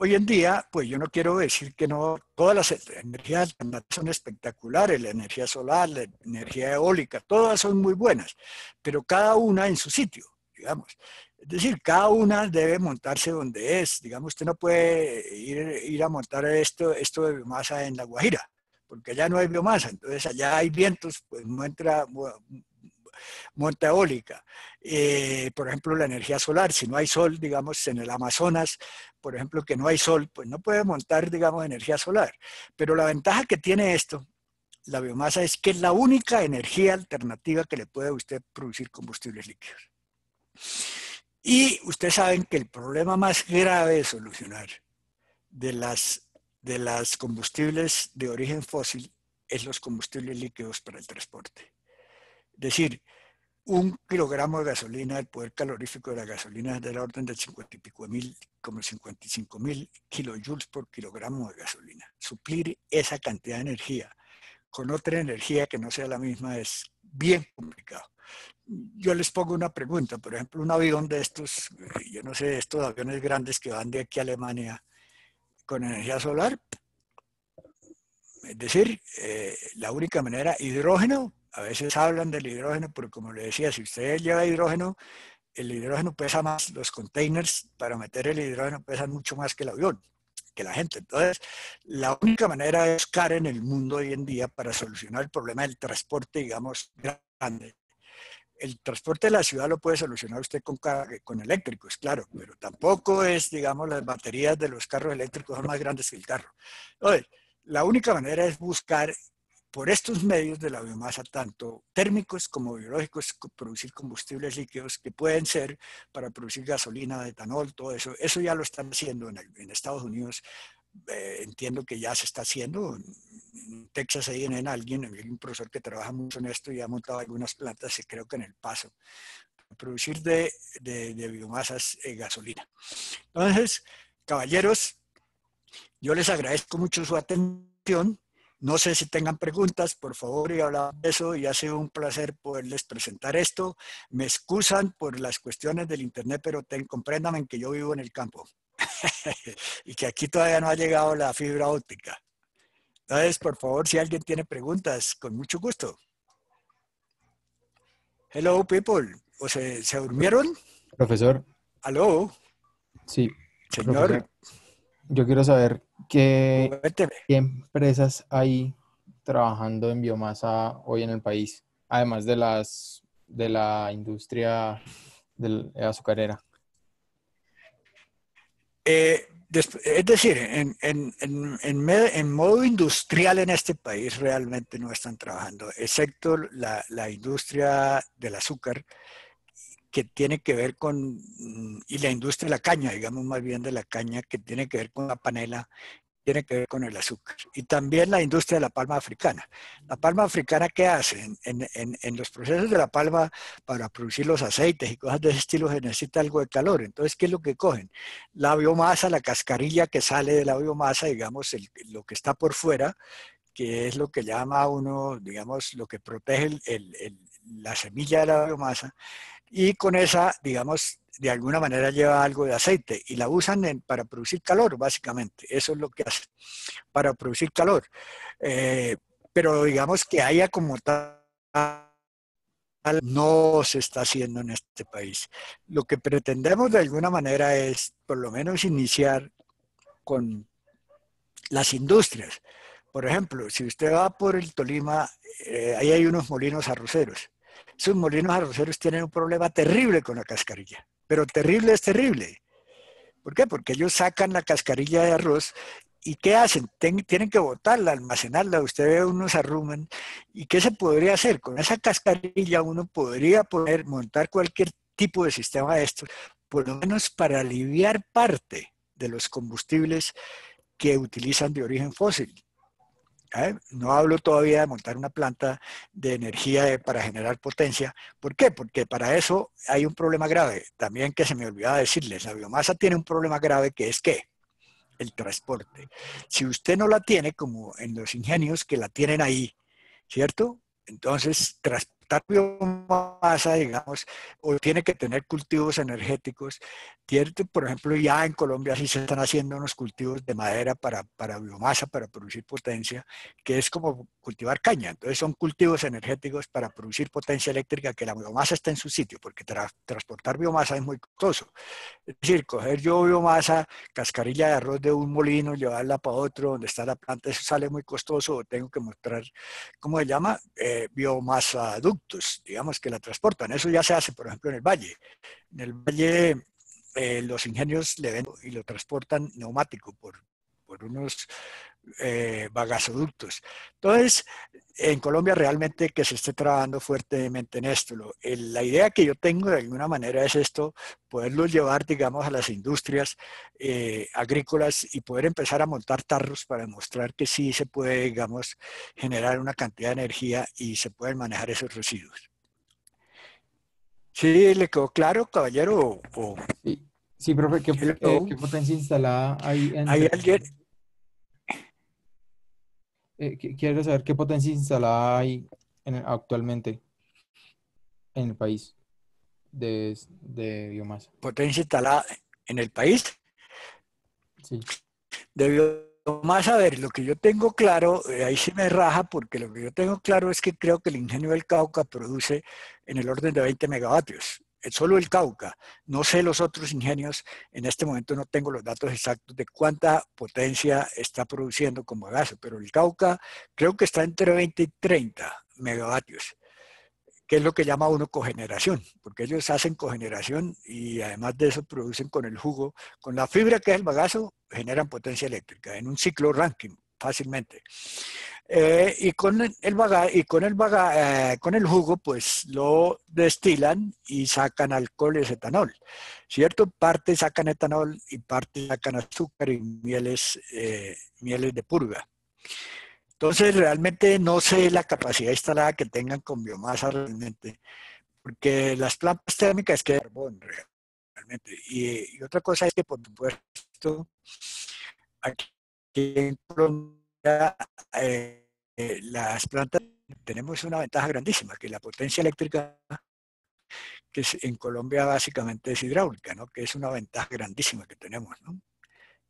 Hoy en día, pues yo no quiero decir que no, todas las e-, energías son espectaculares, la energía solar, la energía eólica, todas son muy buenas, pero cada una en su sitio, digamos. Es decir, cada una debe montarse donde es. Digamos, usted no puede ir, ir a montar esto, esto de biomasa en La Guajira, porque allá no hay biomasa, entonces allá hay vientos, pues muestra monta eólica. Eh, por ejemplo, la energía solar, si no hay sol, digamos, en el Amazonas, por ejemplo, que no hay sol, pues no puede montar, digamos, energía solar. Pero la ventaja que tiene esto, la biomasa, es que es la única energía alternativa que le puede usted producir combustibles líquidos. Y ustedes saben que el problema más grave de solucionar de las, de las combustibles de origen fósil es los combustibles líquidos para el transporte. Es decir, un kilogramo de gasolina, el poder calorífico de la gasolina es de la orden de 50 y pico mil, como 55 mil kilojoules por kilogramo de gasolina. Suplir esa cantidad de energía con otra energía que no sea la misma es bien complicado. Yo les pongo una pregunta, por ejemplo, un avión de estos, yo no sé, estos aviones grandes que van de aquí a Alemania con energía solar, es decir, eh, la única manera, hidrógeno, a veces hablan del hidrógeno, pero como le decía, si usted lleva hidrógeno, el hidrógeno pesa más, los containers para meter el hidrógeno pesan mucho más que el avión, que la gente. Entonces, la única manera de buscar en el mundo hoy en día para solucionar el problema del transporte, digamos, grande. El transporte de la ciudad lo puede solucionar usted con, con eléctricos, claro, pero tampoco es, digamos, las baterías de los carros eléctricos son más grandes que el carro. Entonces, la única manera es buscar por estos medios de la biomasa, tanto térmicos como biológicos, producir combustibles líquidos que pueden ser para producir gasolina, etanol, todo eso. Eso ya lo están haciendo en, Estados Unidos. Eh, entiendo que ya se está haciendo. En Texas hay en alguien, hay un profesor que trabaja mucho en esto y ha montado algunas plantas, creo que en El Paso, producir de, biomasas eh, gasolina. Entonces, caballeros, yo les agradezco mucho su atención no sé si tengan preguntas, por favor, y habla eso. Y ha sido un placer poderles presentar esto. Me excusan por las cuestiones del Internet, pero ten, compréndanme que yo vivo en el campo y que aquí todavía no ha llegado la fibra óptica. Entonces, por favor, si alguien tiene preguntas, con mucho gusto. Hello, people. ¿O se, durmieron? Profesor. Hello. Sí. Señor. yo quiero saber ¿Qué, empresas hay trabajando en biomasa hoy en el país? Además de las de la industria azucarera. Eh, es decir, en, en, modo industrial en este país realmente no están trabajando, excepto la, la industria del azúcar, que tiene que ver con, mm, y la industria de la caña, digamos más bien de la caña, que tiene que ver con la panela, tiene que ver con el azúcar. Y también la industria de la palma africana. La palma africana, ¿qué hace? En, los procesos de la palma para producir los aceites y cosas de ese estilo se necesita algo de calor. Entonces, ¿qué es lo que cogen? La biomasa, la cascarilla que sale de la biomasa, digamos, el, lo que está por fuera, que es lo que llama uno, digamos, lo que protege la semilla de la biomasa y con esa, digamos, de alguna manera lleva algo de aceite y la usan para producir calor, básicamente. Eso es lo que hace, para producir calor. Eh, pero digamos que haya como tal, no se está haciendo en este país. Lo que pretendemos de alguna manera es, por lo menos, iniciar con las industrias. Por ejemplo, si usted va por el Tolima, eh, ahí hay unos molinos arroceros sus molinos arroceros tienen un problema terrible con la cascarilla, pero terrible es terrible. ¿Por qué? Porque ellos sacan la cascarilla de arroz ¿Y qué hacen? tienen que botarla, almacenarla. ustedes unos arrumen. ¿Y qué se podría hacer? Con esa cascarilla uno podría poder montar cualquier tipo de sistema de estos, por lo menos para aliviar parte de los combustibles que utilizan de origen fósil. ¿eh? No hablo todavía de montar una planta de energía eh, para generar potencia. ¿Por qué? Porque para eso hay un problema grave, también que se me olvidaba decirles, la biomasa tiene un problema grave que es ¿qué? el transporte. Si usted no la tiene, como en los ingenios que la tienen ahí, ¿cierto? Entonces, transporte biomasa, digamos, o tiene que tener cultivos energéticos. Tiene, por ejemplo, ya en Colombia sí se están haciendo unos cultivos de madera para, para biomasa, para producir potencia, que es como cultivar caña. Entonces son cultivos energéticos para producir potencia eléctrica, que la biomasa está en su sitio, porque transportar biomasa es muy costoso. Es decir, coger yo biomasa, cascarilla de arroz de un molino, llevarla para otro, donde está la planta, eso sale muy costoso, o tengo que mostrar, ¿cómo se llama? Eh, biomasa ducto digamos, que la transportan. Eso ya se hace, por ejemplo, en el valle. En el valle eh, los ingenios le ven y lo transportan neumático por, por unos eh, vagasoductos Entonces, en Colombia realmente que se esté trabajando fuertemente en esto. la idea que yo tengo de alguna manera es esto, poderlo llevar, digamos, a las industrias eh, agrícolas y poder empezar a montar tarros para demostrar que sí se puede, digamos, generar una cantidad de energía y se pueden manejar esos residuos. ¿Sí le quedó claro, caballero? O, Sí, profe, ¿qué, potencia instalada hay? En... ¿Hay alguien? Eh, quiero saber qué potencia instalada hay actualmente en el país de, biomasa. ¿Potencia instalada en el país? Sí. De biomasa a ver, lo que yo tengo claro, eh, ahí se me raja, porque lo que yo tengo claro es que creo que el ingenio del Cauca produce en el orden de 20 megavatios. Eh, solo el Cauca. No sé los otros ingenios, en este momento no tengo los datos exactos de cuánta potencia está produciendo como gaso, pero el Cauca creo que está entre 20 y 30 megavatios, que es lo que llama uno cogeneración, porque ellos hacen cogeneración y además de eso producen con el jugo, con la fibra que es el bagazo, generan potencia eléctrica en un ciclo ranking fácilmente. Eh, y con el y con el eh, con el jugo, pues lo destilan y sacan alcohol y etanol, ¿cierto? Parte sacan etanol y parte sacan azúcar y mieles, eh, mieles de purga. Entonces, realmente no sé la capacidad instalada que tengan con biomasa realmente, porque las plantas térmicas que carbón realmente. Y, otra cosa es que, por supuesto, aquí en eh, eh, las plantas tenemos una ventaja grandísima, que la potencia eléctrica, que es, en Colombia básicamente es hidráulica, ¿no? que es una ventaja grandísima que tenemos. ¿no?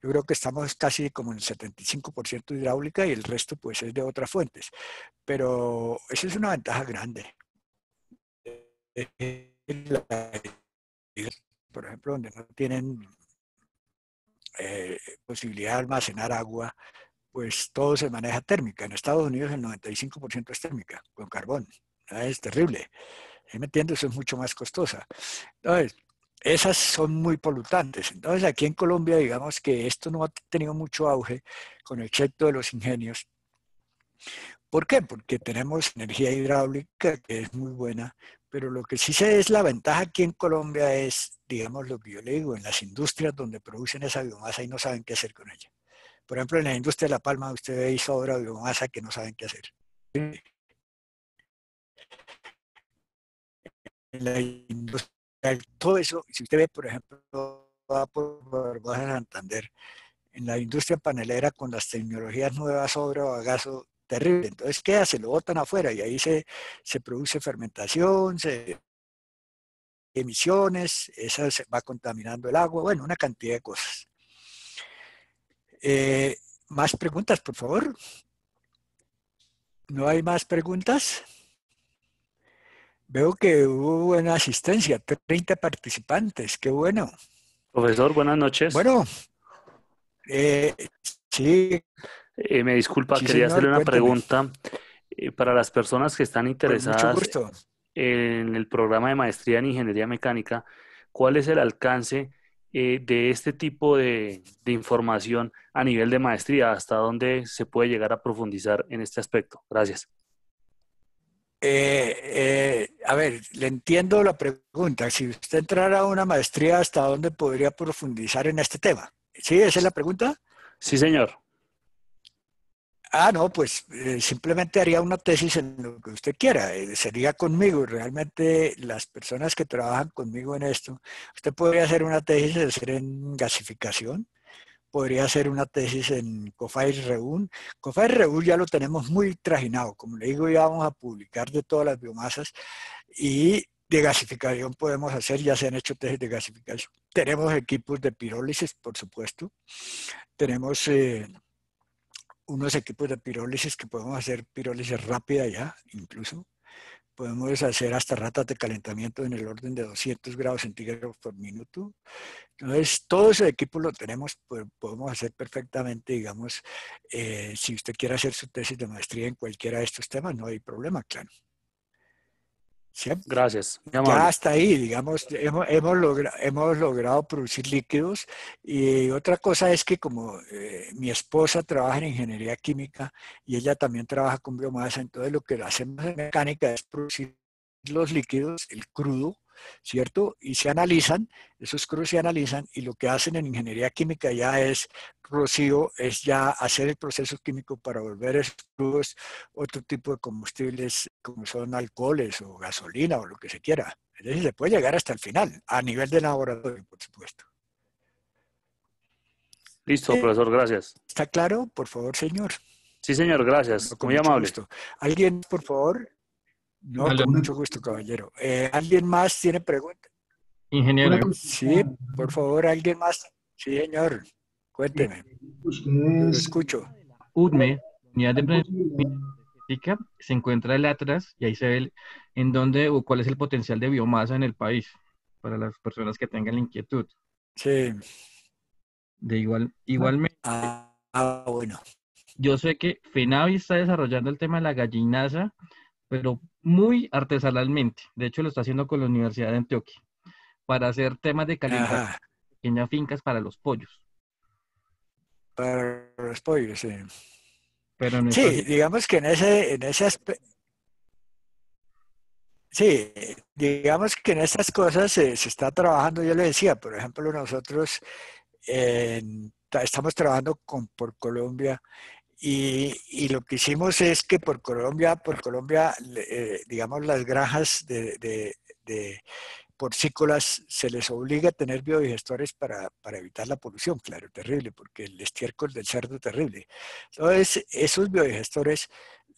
Yo creo que estamos casi como en el 75% hidráulica y el resto pues es de otras fuentes. Pero esa es una ventaja grande. Por ejemplo, donde no tienen eh, posibilidad de almacenar agua, pues todo se maneja térmica. En Estados Unidos el 95% es térmica, con carbón. Ah, es terrible. ¿Sí ¿Me Eso es mucho más costosa. Entonces, esas son muy polutantes. Entonces, aquí en Colombia, digamos que esto no ha tenido mucho auge, con el excepto de los ingenios. ¿Por qué? Porque tenemos energía hidráulica que es muy buena, pero lo que sí se es la ventaja aquí en Colombia es, digamos, lo que yo en las industrias donde producen esa biomasa y no saben qué hacer con ella. Por ejemplo, en la industria de la palma usted ve ahí sobra de biomasa que no saben qué hacer. En la industria, todo eso, si usted ve, por ejemplo, va por Santander, en la industria panelera con las tecnologías nuevas sobra o gaso terrible. Entonces, ¿qué hace? Lo botan afuera y ahí se, se produce fermentación, se emisiones, esa se va contaminando el agua, bueno, una cantidad de cosas. Eh, más preguntas, por favor. ¿No hay más preguntas? Veo que hubo buena asistencia, 30 participantes, qué bueno. Profesor, buenas noches. Bueno, eh, sí. Eh, me disculpa, quería hacerle una pregunta eh, para las personas que están interesadas en el programa de maestría en ingeniería mecánica. ¿Cuál es el alcance eh, de este tipo de, información a nivel de maestría? ¿Hasta dónde se puede llegar a profundizar en este aspecto? Gracias. Eh, eh, a ver, le entiendo la pregunta. Si usted entrara a una maestría, ¿hasta dónde podría profundizar en este tema? ¿Sí? ¿Esa es la pregunta? Sí, señor. Ah, no, pues eh, simplemente haría una tesis en lo que usted quiera, eh, sería conmigo. Realmente las personas que trabajan conmigo en esto, usted podría hacer una tesis ser en gasificación, podría hacer una tesis en COFAIR Reún. COFAIR Reún ya lo tenemos muy trajinado, como le digo, ya vamos a publicar de todas las biomasas y de gasificación podemos hacer, ya se han hecho tesis de gasificación. Tenemos equipos de pirólisis, por supuesto, tenemos... Eh, unos equipos de pirólisis que podemos hacer pirólisis rápida ya, incluso. Podemos hacer hasta ratas de calentamiento en el orden de 200 grados centígrados por minuto. Entonces, todo ese equipo lo tenemos, pues, podemos hacer perfectamente, digamos, eh, si usted quiere hacer su tesis de maestría en cualquiera de estos temas, no hay problema, claro. Gracias. Ya hasta ahí, digamos, hemos, logrado producir líquidos. Y otra cosa es que como eh, mi esposa trabaja en ingeniería química y ella también trabaja con biomasa, entonces lo que hacemos en mecánica es producir los líquidos, el crudo, ¿cierto? Y se analizan, esos crudos se analizan y lo que hacen en ingeniería química ya es, Rocío, es ya hacer el proceso químico para volver esos crudos otro tipo de combustibles como son alcoholes o gasolina o lo que se quiera. Es decir, se puede llegar hasta el final, a nivel de laboratorio, por supuesto. Listo, eh, profesor, gracias. ¿Está claro? Por favor, señor. Sí, señor, gracias. Muy amable. Alguien, por favor, no, con pues. mucho gusto, caballero. Eh, ¿Alguien más tiene preguntas? Ingeniero. Sí, por favor, ¿alguien más? Sí, señor. Cuénteme. Eh, pues, escucho. UDME, unidad de política se encuentra el atrás y ahí se ve en dónde o cuál es el potencial de biomasa en el país para las personas que tengan la inquietud. Sí. De igual, ah, igualmente. Ah, ah, bueno. Yo sé que FENAVI está desarrollando el tema de la gallinaza, pero muy artesanalmente. De hecho, lo está haciendo con la Universidad de Antioquia para hacer temas de calidad, pequeñas fincas para los pollos. Para los pollos, sí. Pero sí, digamos que en ese, en ese aspecto. Sí, digamos que en estas cosas se, está trabajando, yo le decía, por ejemplo, nosotros eh, estamos trabajando con Por Colombia y, lo que hicimos es que por Colombia, por Colombia, eh, digamos, las granjas de, porcícolas se les obliga a tener biodigestores para, para, evitar la polución, claro, terrible, porque el estiércol del cerdo es terrible. Entonces, esos biodigestores,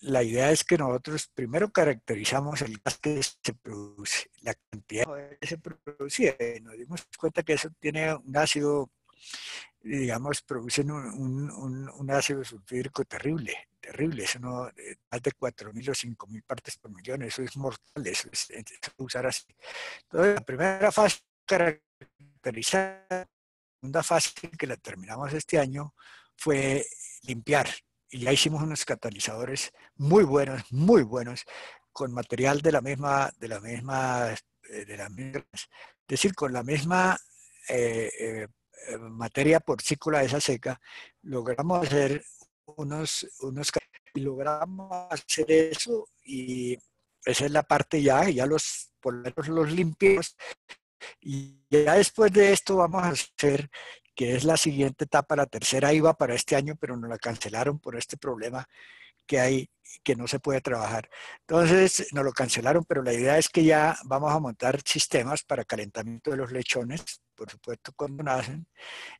la idea es que nosotros primero caracterizamos el gas que se produce, la cantidad que se produce y nos dimos cuenta que eso tiene un ácido digamos, producen un, un, ácido sulfúrico terrible, terrible. Eso no, eh, más de 4.000 o 5.000 partes por millón, eso es mortal, eso es, eh, usar así. Entonces, la primera fase caracterizada, la segunda fase que la terminamos este año fue limpiar. Y ya hicimos unos catalizadores muy buenos, muy buenos, con material de la misma, de la misma, eh, de las mismas, es decir, con la misma eh, materia porcícola esa seca, logramos hacer unos, unos y logramos hacer eso y esa es la parte ya, ya los por los limpios y ya después de esto vamos a hacer que es la siguiente etapa, la tercera IVA para este año, pero nos la cancelaron por este problema que hay que no se puede trabajar. Entonces nos lo cancelaron, pero la idea es que ya vamos a montar sistemas para calentamiento de los lechones, por supuesto cuando nacen,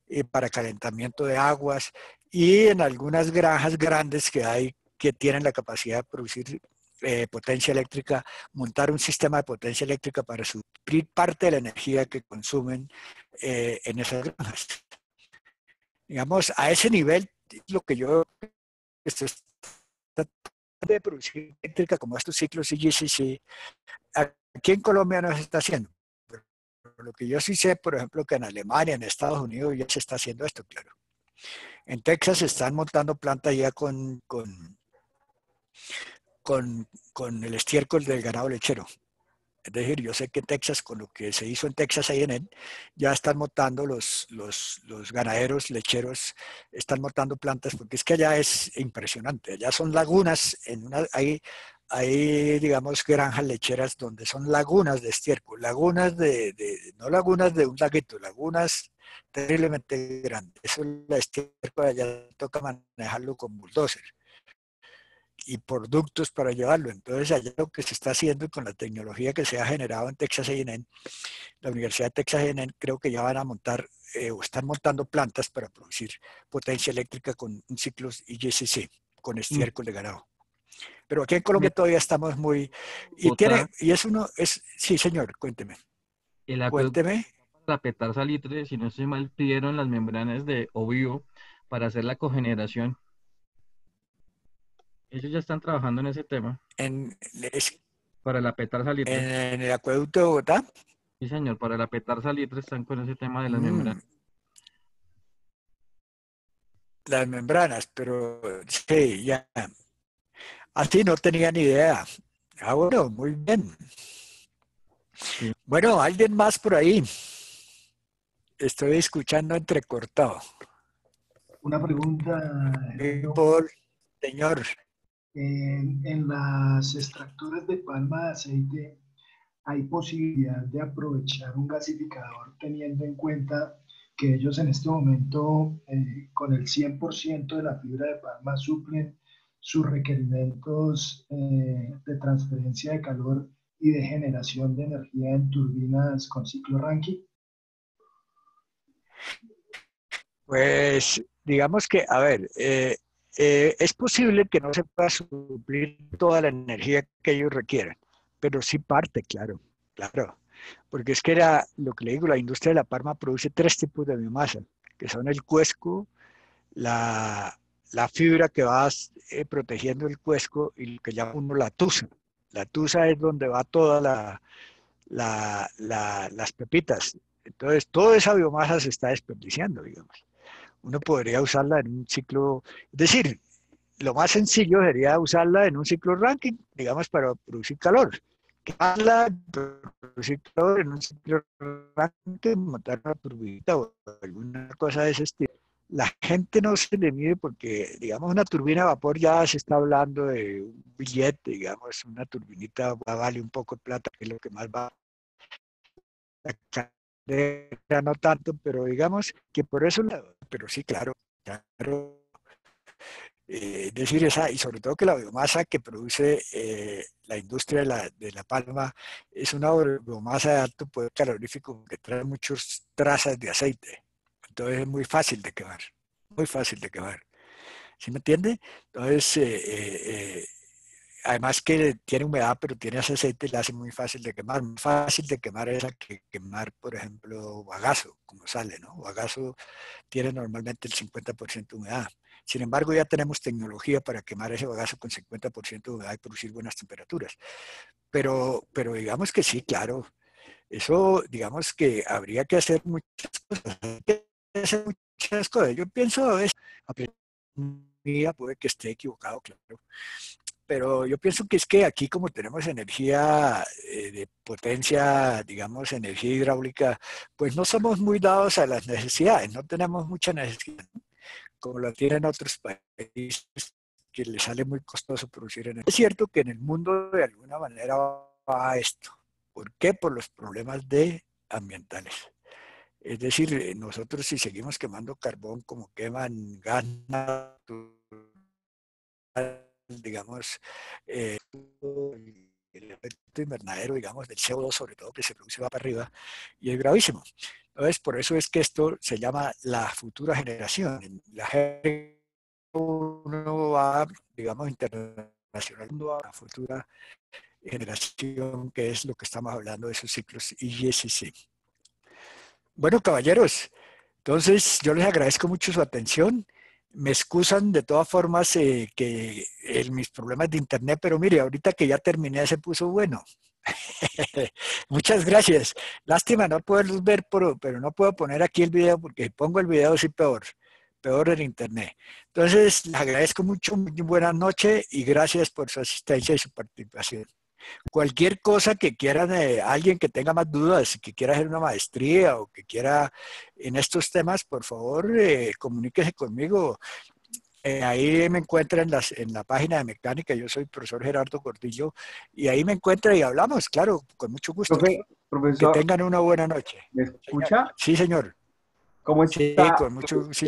y eh, para calentamiento de aguas y en algunas granjas grandes que hay que tienen la capacidad de producir eh, potencia eléctrica, montar un sistema de potencia eléctrica para suplir parte de la energía que consumen eh, en esas granjas. Digamos, a ese nivel, lo que yo estoy de producción eléctrica como estos ciclos IGCC, aquí en Colombia no se está haciendo. lo que yo sí sé, por ejemplo, que en Alemania, en Estados Unidos ya se está haciendo esto, claro. En Texas se están montando plantas ya con, con, con el estiércol del ganado lechero. Es decir, yo sé que Texas, con lo que se hizo en Texas él, ya están montando los, los, ganaderos, lecheros, están montando plantas, porque es que allá es impresionante. Allá son lagunas, en una, hay, hay, digamos, granjas lecheras donde son lagunas de estiércol, lagunas de, de no lagunas de un laguito, lagunas terriblemente grandes. Eso es la estiércol allá toca manejarlo con bulldozer y productos para llevarlo. Entonces, allá lo que se está haciendo con la tecnología que se ha generado en Texas A&M, la Universidad de Texas A&M creo que ya van a montar eh, o están montando plantas para producir potencia eléctrica con ciclos IGCC, con mm. estiércol de ganado. Pero aquí en Colombia mm. todavía estamos muy... Y, tiene, y es uno... Es, sí, señor, cuénteme. El cuénteme. Para petar salitre, si no se mal, pidieron las membranas de ovio para hacer la cogeneración ellos ya están trabajando en ese tema. En, para la petar salitre. En, el acueducto de Bogotá. Sí, señor, para la Petar salitre están con ese tema de las mm. membranas. Las membranas, pero sí, ya. Así no tenía ni idea. Ah, bueno, muy bien. Bueno, alguien más por ahí. Estoy escuchando entrecortado. Una pregunta. Eh, señor. En, las extractoras de palma de aceite hay posibilidad de aprovechar un gasificador teniendo en cuenta que ellos en este momento eh, con el 100% de la fibra de palma suplen sus requerimientos eh, de transferencia de calor y de generación de energía en turbinas con ciclo Rankine? Pues digamos que, a ver, eh, eh, es posible que no se pueda suplir toda la energía que ellos requieren, pero sí parte, claro, claro. Porque es que era lo que le digo, la industria de la parma produce tres tipos de biomasa, que son el cuesco, la, fibra que va eh, protegiendo el cuesco y lo que llama uno la tusa. La tusa es donde va toda las pepitas. Entonces, toda esa biomasa se está desperdiciando, digamos uno podría usarla en un ciclo, es decir, lo más sencillo sería usarla en un ciclo ranking, digamos, para producir calor. Quemarla, producir calor en un ciclo ranking, montar una turbinita o alguna cosa de ese estilo. La gente no se le mide porque, digamos, una turbina a vapor ya se está hablando de un billete, digamos, una turbinita vale un poco de plata, que es lo que más va. La no tanto, pero digamos que por eso, pero sí, claro, claro. Eh, decir esa, y sobre todo que la biomasa que produce eh, la industria de la, palma es una biomasa de alto poder calorífico que trae muchas trazas de aceite. Entonces es muy fácil de quemar, muy fácil de quemar. ¿Sí me entiende? Entonces, eh, además que tiene humedad, pero tiene aceite, le hace muy fácil de quemar. Muy fácil de quemar es que quemar, por ejemplo, bagazo, como sale, ¿no? Bagazo tiene normalmente el 50% de humedad. Sin embargo, ya tenemos tecnología para quemar ese bagazo con 50% de humedad y producir buenas temperaturas. Pero, pero digamos que sí, claro. Eso, digamos que habría que hacer muchas cosas. que hacer muchas cosas. Yo pienso a veces, puede que esté equivocado, claro, pero yo pienso que es que aquí como tenemos energía eh, de potencia, digamos, energía hidráulica, pues no somos muy dados a las necesidades, no tenemos mucha necesidad, como lo tienen otros países que les sale muy costoso producir energía. Es cierto que en el mundo de alguna manera va esto. ¿Por qué? Por los problemas ambientales. Es decir, eh, nosotros si seguimos quemando carbón como queman gas digamos, eh, el efecto invernadero, digamos, del CO2, sobre todo, que se produce va para arriba, y es gravísimo. Entonces, por eso es que esto se llama la futura generación. La gente uno va, digamos, internacional, a la futura generación, que es lo que estamos hablando de esos ciclos IGCC. Bueno, caballeros, entonces yo les agradezco mucho su atención me excusan de todas formas eh, que mis problemas de internet, pero mire, ahorita que ya terminé se puso bueno. Muchas gracias. Lástima no poderlos ver, por, pero no puedo poner aquí el video porque pongo el video sí peor, peor en internet. Entonces, les agradezco mucho, muy buena noche y gracias por su asistencia y su participación. Cualquier cosa que quieran, alguien que tenga más dudas, que quiera hacer una maestría o que quiera en estos temas, por favor, eh, comuníquese conmigo. Eh, ahí me encuentra en, las, en la página de mecánica, yo soy profesor Gerardo Cortillo y ahí me encuentra y hablamos, claro, con mucho gusto. que tengan una buena noche. ¿Me escucha? Sí, señor. ¿Cómo Sí, con mucho, gusto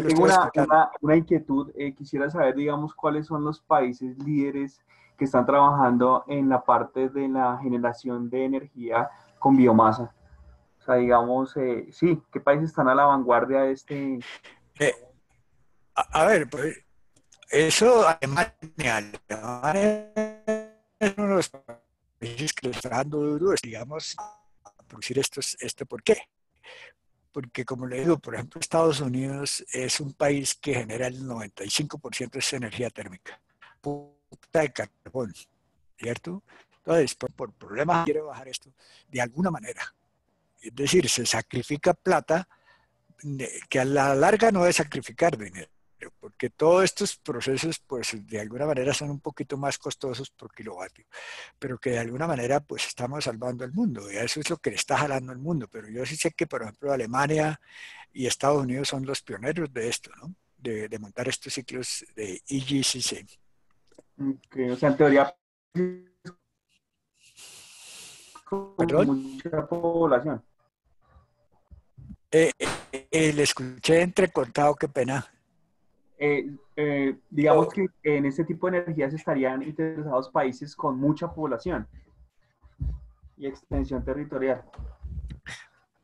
tengo una, inquietud, eh, quisiera saber, digamos, cuáles son los países líderes que están trabajando en la parte de la generación de energía con biomasa. O sea, digamos, eh, sí, ¿qué países están a la vanguardia de este? Eh, a, ver, pues eso Alemania, es uno de los países que le dando duro, digamos, a producir estos, esto. Este ¿Por qué? Porque como le digo, por ejemplo, Estados Unidos es un país que genera el 95% de su energía térmica de carbón, ¿cierto? Entonces, por, problemas quiere bajar esto de alguna manera. Es decir, se sacrifica plata que a la larga no es sacrificar dinero, porque todos estos procesos, pues de alguna manera son un poquito más costosos por kilovatio, pero que de alguna manera, pues estamos salvando el mundo, y eso es lo que le está jalando al mundo. Pero yo sí sé que, por ejemplo, Alemania y Estados Unidos son los pioneros de esto, ¿no? De, de montar estos ciclos de IGCC. E o sea, en teoría con mucha población. Eh, eh, le escuché entrecortado, qué pena. Eh, digamos que en este tipo de energías estarían interesados países con mucha población y extensión territorial.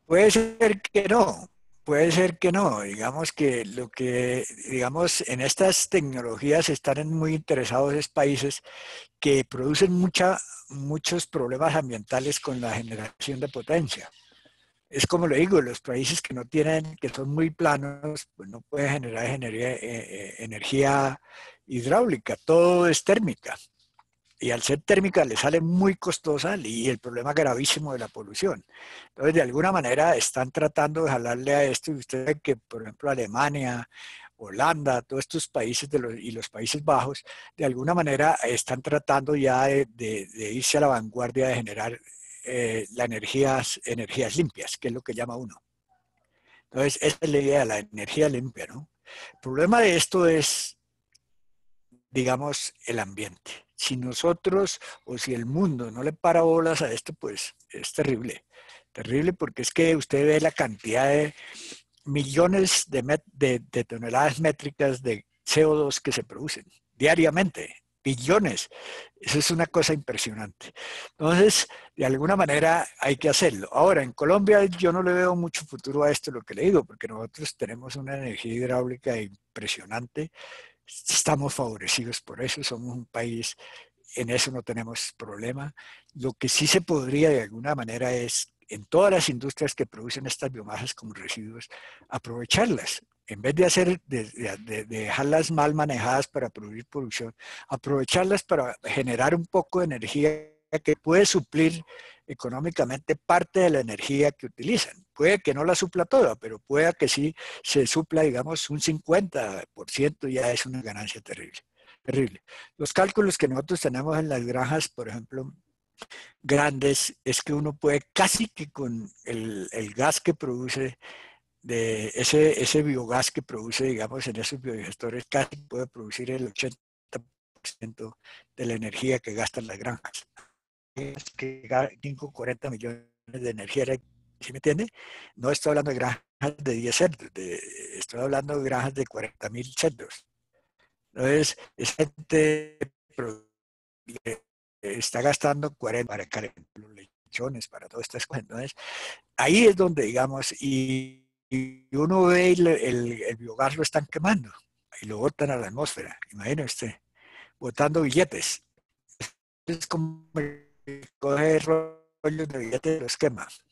Puede ser que no, Puede ser que no, digamos que lo que, digamos, en estas tecnologías están muy interesados es países que producen mucha, muchos problemas ambientales con la generación de potencia. Es como le digo, los países que no tienen, que son muy planos, pues no pueden generar energía, eh, eh, energía hidráulica, todo es térmica y al ser térmica le sale muy costosa y el problema gravísimo de la polución. Entonces, de alguna manera están tratando de jalarle a esto y usted que, por ejemplo, Alemania, Holanda, todos estos países y los Países Bajos, de alguna manera están tratando ya de, irse a la vanguardia de generar eh, energías, energías limpias, que es lo que llama uno. Entonces, esa es la idea de la energía limpia, ¿no? El problema de esto es, digamos, el ambiente si nosotros o si el mundo no le para bolas a esto, pues es terrible. Terrible porque es que usted ve la cantidad de millones de, de, de toneladas métricas de CO2 que se producen diariamente, billones. Eso es una cosa impresionante. Entonces, de alguna manera hay que hacerlo. Ahora, en Colombia yo no le veo mucho futuro a esto, lo que le digo, porque nosotros tenemos una energía hidráulica impresionante estamos favorecidos por eso, somos un país, en eso no tenemos problema. Lo que sí se podría de alguna manera es, en todas las industrias que producen estas biomasas como residuos, aprovecharlas. En vez de, hacer, de, dejarlas mal manejadas para producir producción, aprovecharlas para generar un poco de energía que puede suplir económicamente parte de la energía que utilizan puede que no la supla toda, pero pueda que sí se supla, digamos, un 50%, ya es una ganancia terrible. terrible. Los cálculos que nosotros tenemos en las granjas, por ejemplo, grandes, es que uno puede casi que con el, gas que produce, de ese, ese biogás que produce, digamos, en esos biodigestores, casi puede producir el 80% de la energía que gastan las granjas. es Que 5 40 millones de energía ¿Sí me entiende? No estoy hablando de granjas de 10 cerdos, estoy hablando de granjas de 40 mil cerdos. Entonces, esa gente está gastando 40 para calentar lechones, para todas estas cosas. Entonces, ahí es donde, digamos, y, uno ve el, el, lo están quemando y lo botan a la atmósfera, imagínese botando billetes. Es como coger rollos de billetes y los quemas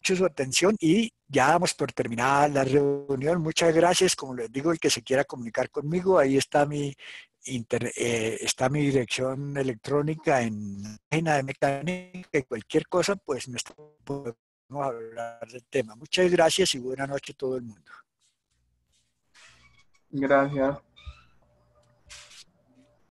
mucho su atención y ya damos por terminada la reunión. Muchas gracias. Como les digo, el que se quiera comunicar conmigo, ahí está mi, eh, está mi dirección electrónica en la página de mecánica y cualquier cosa, pues no podemos hablar del tema. Muchas gracias y buena noche a todo el mundo. Gracias.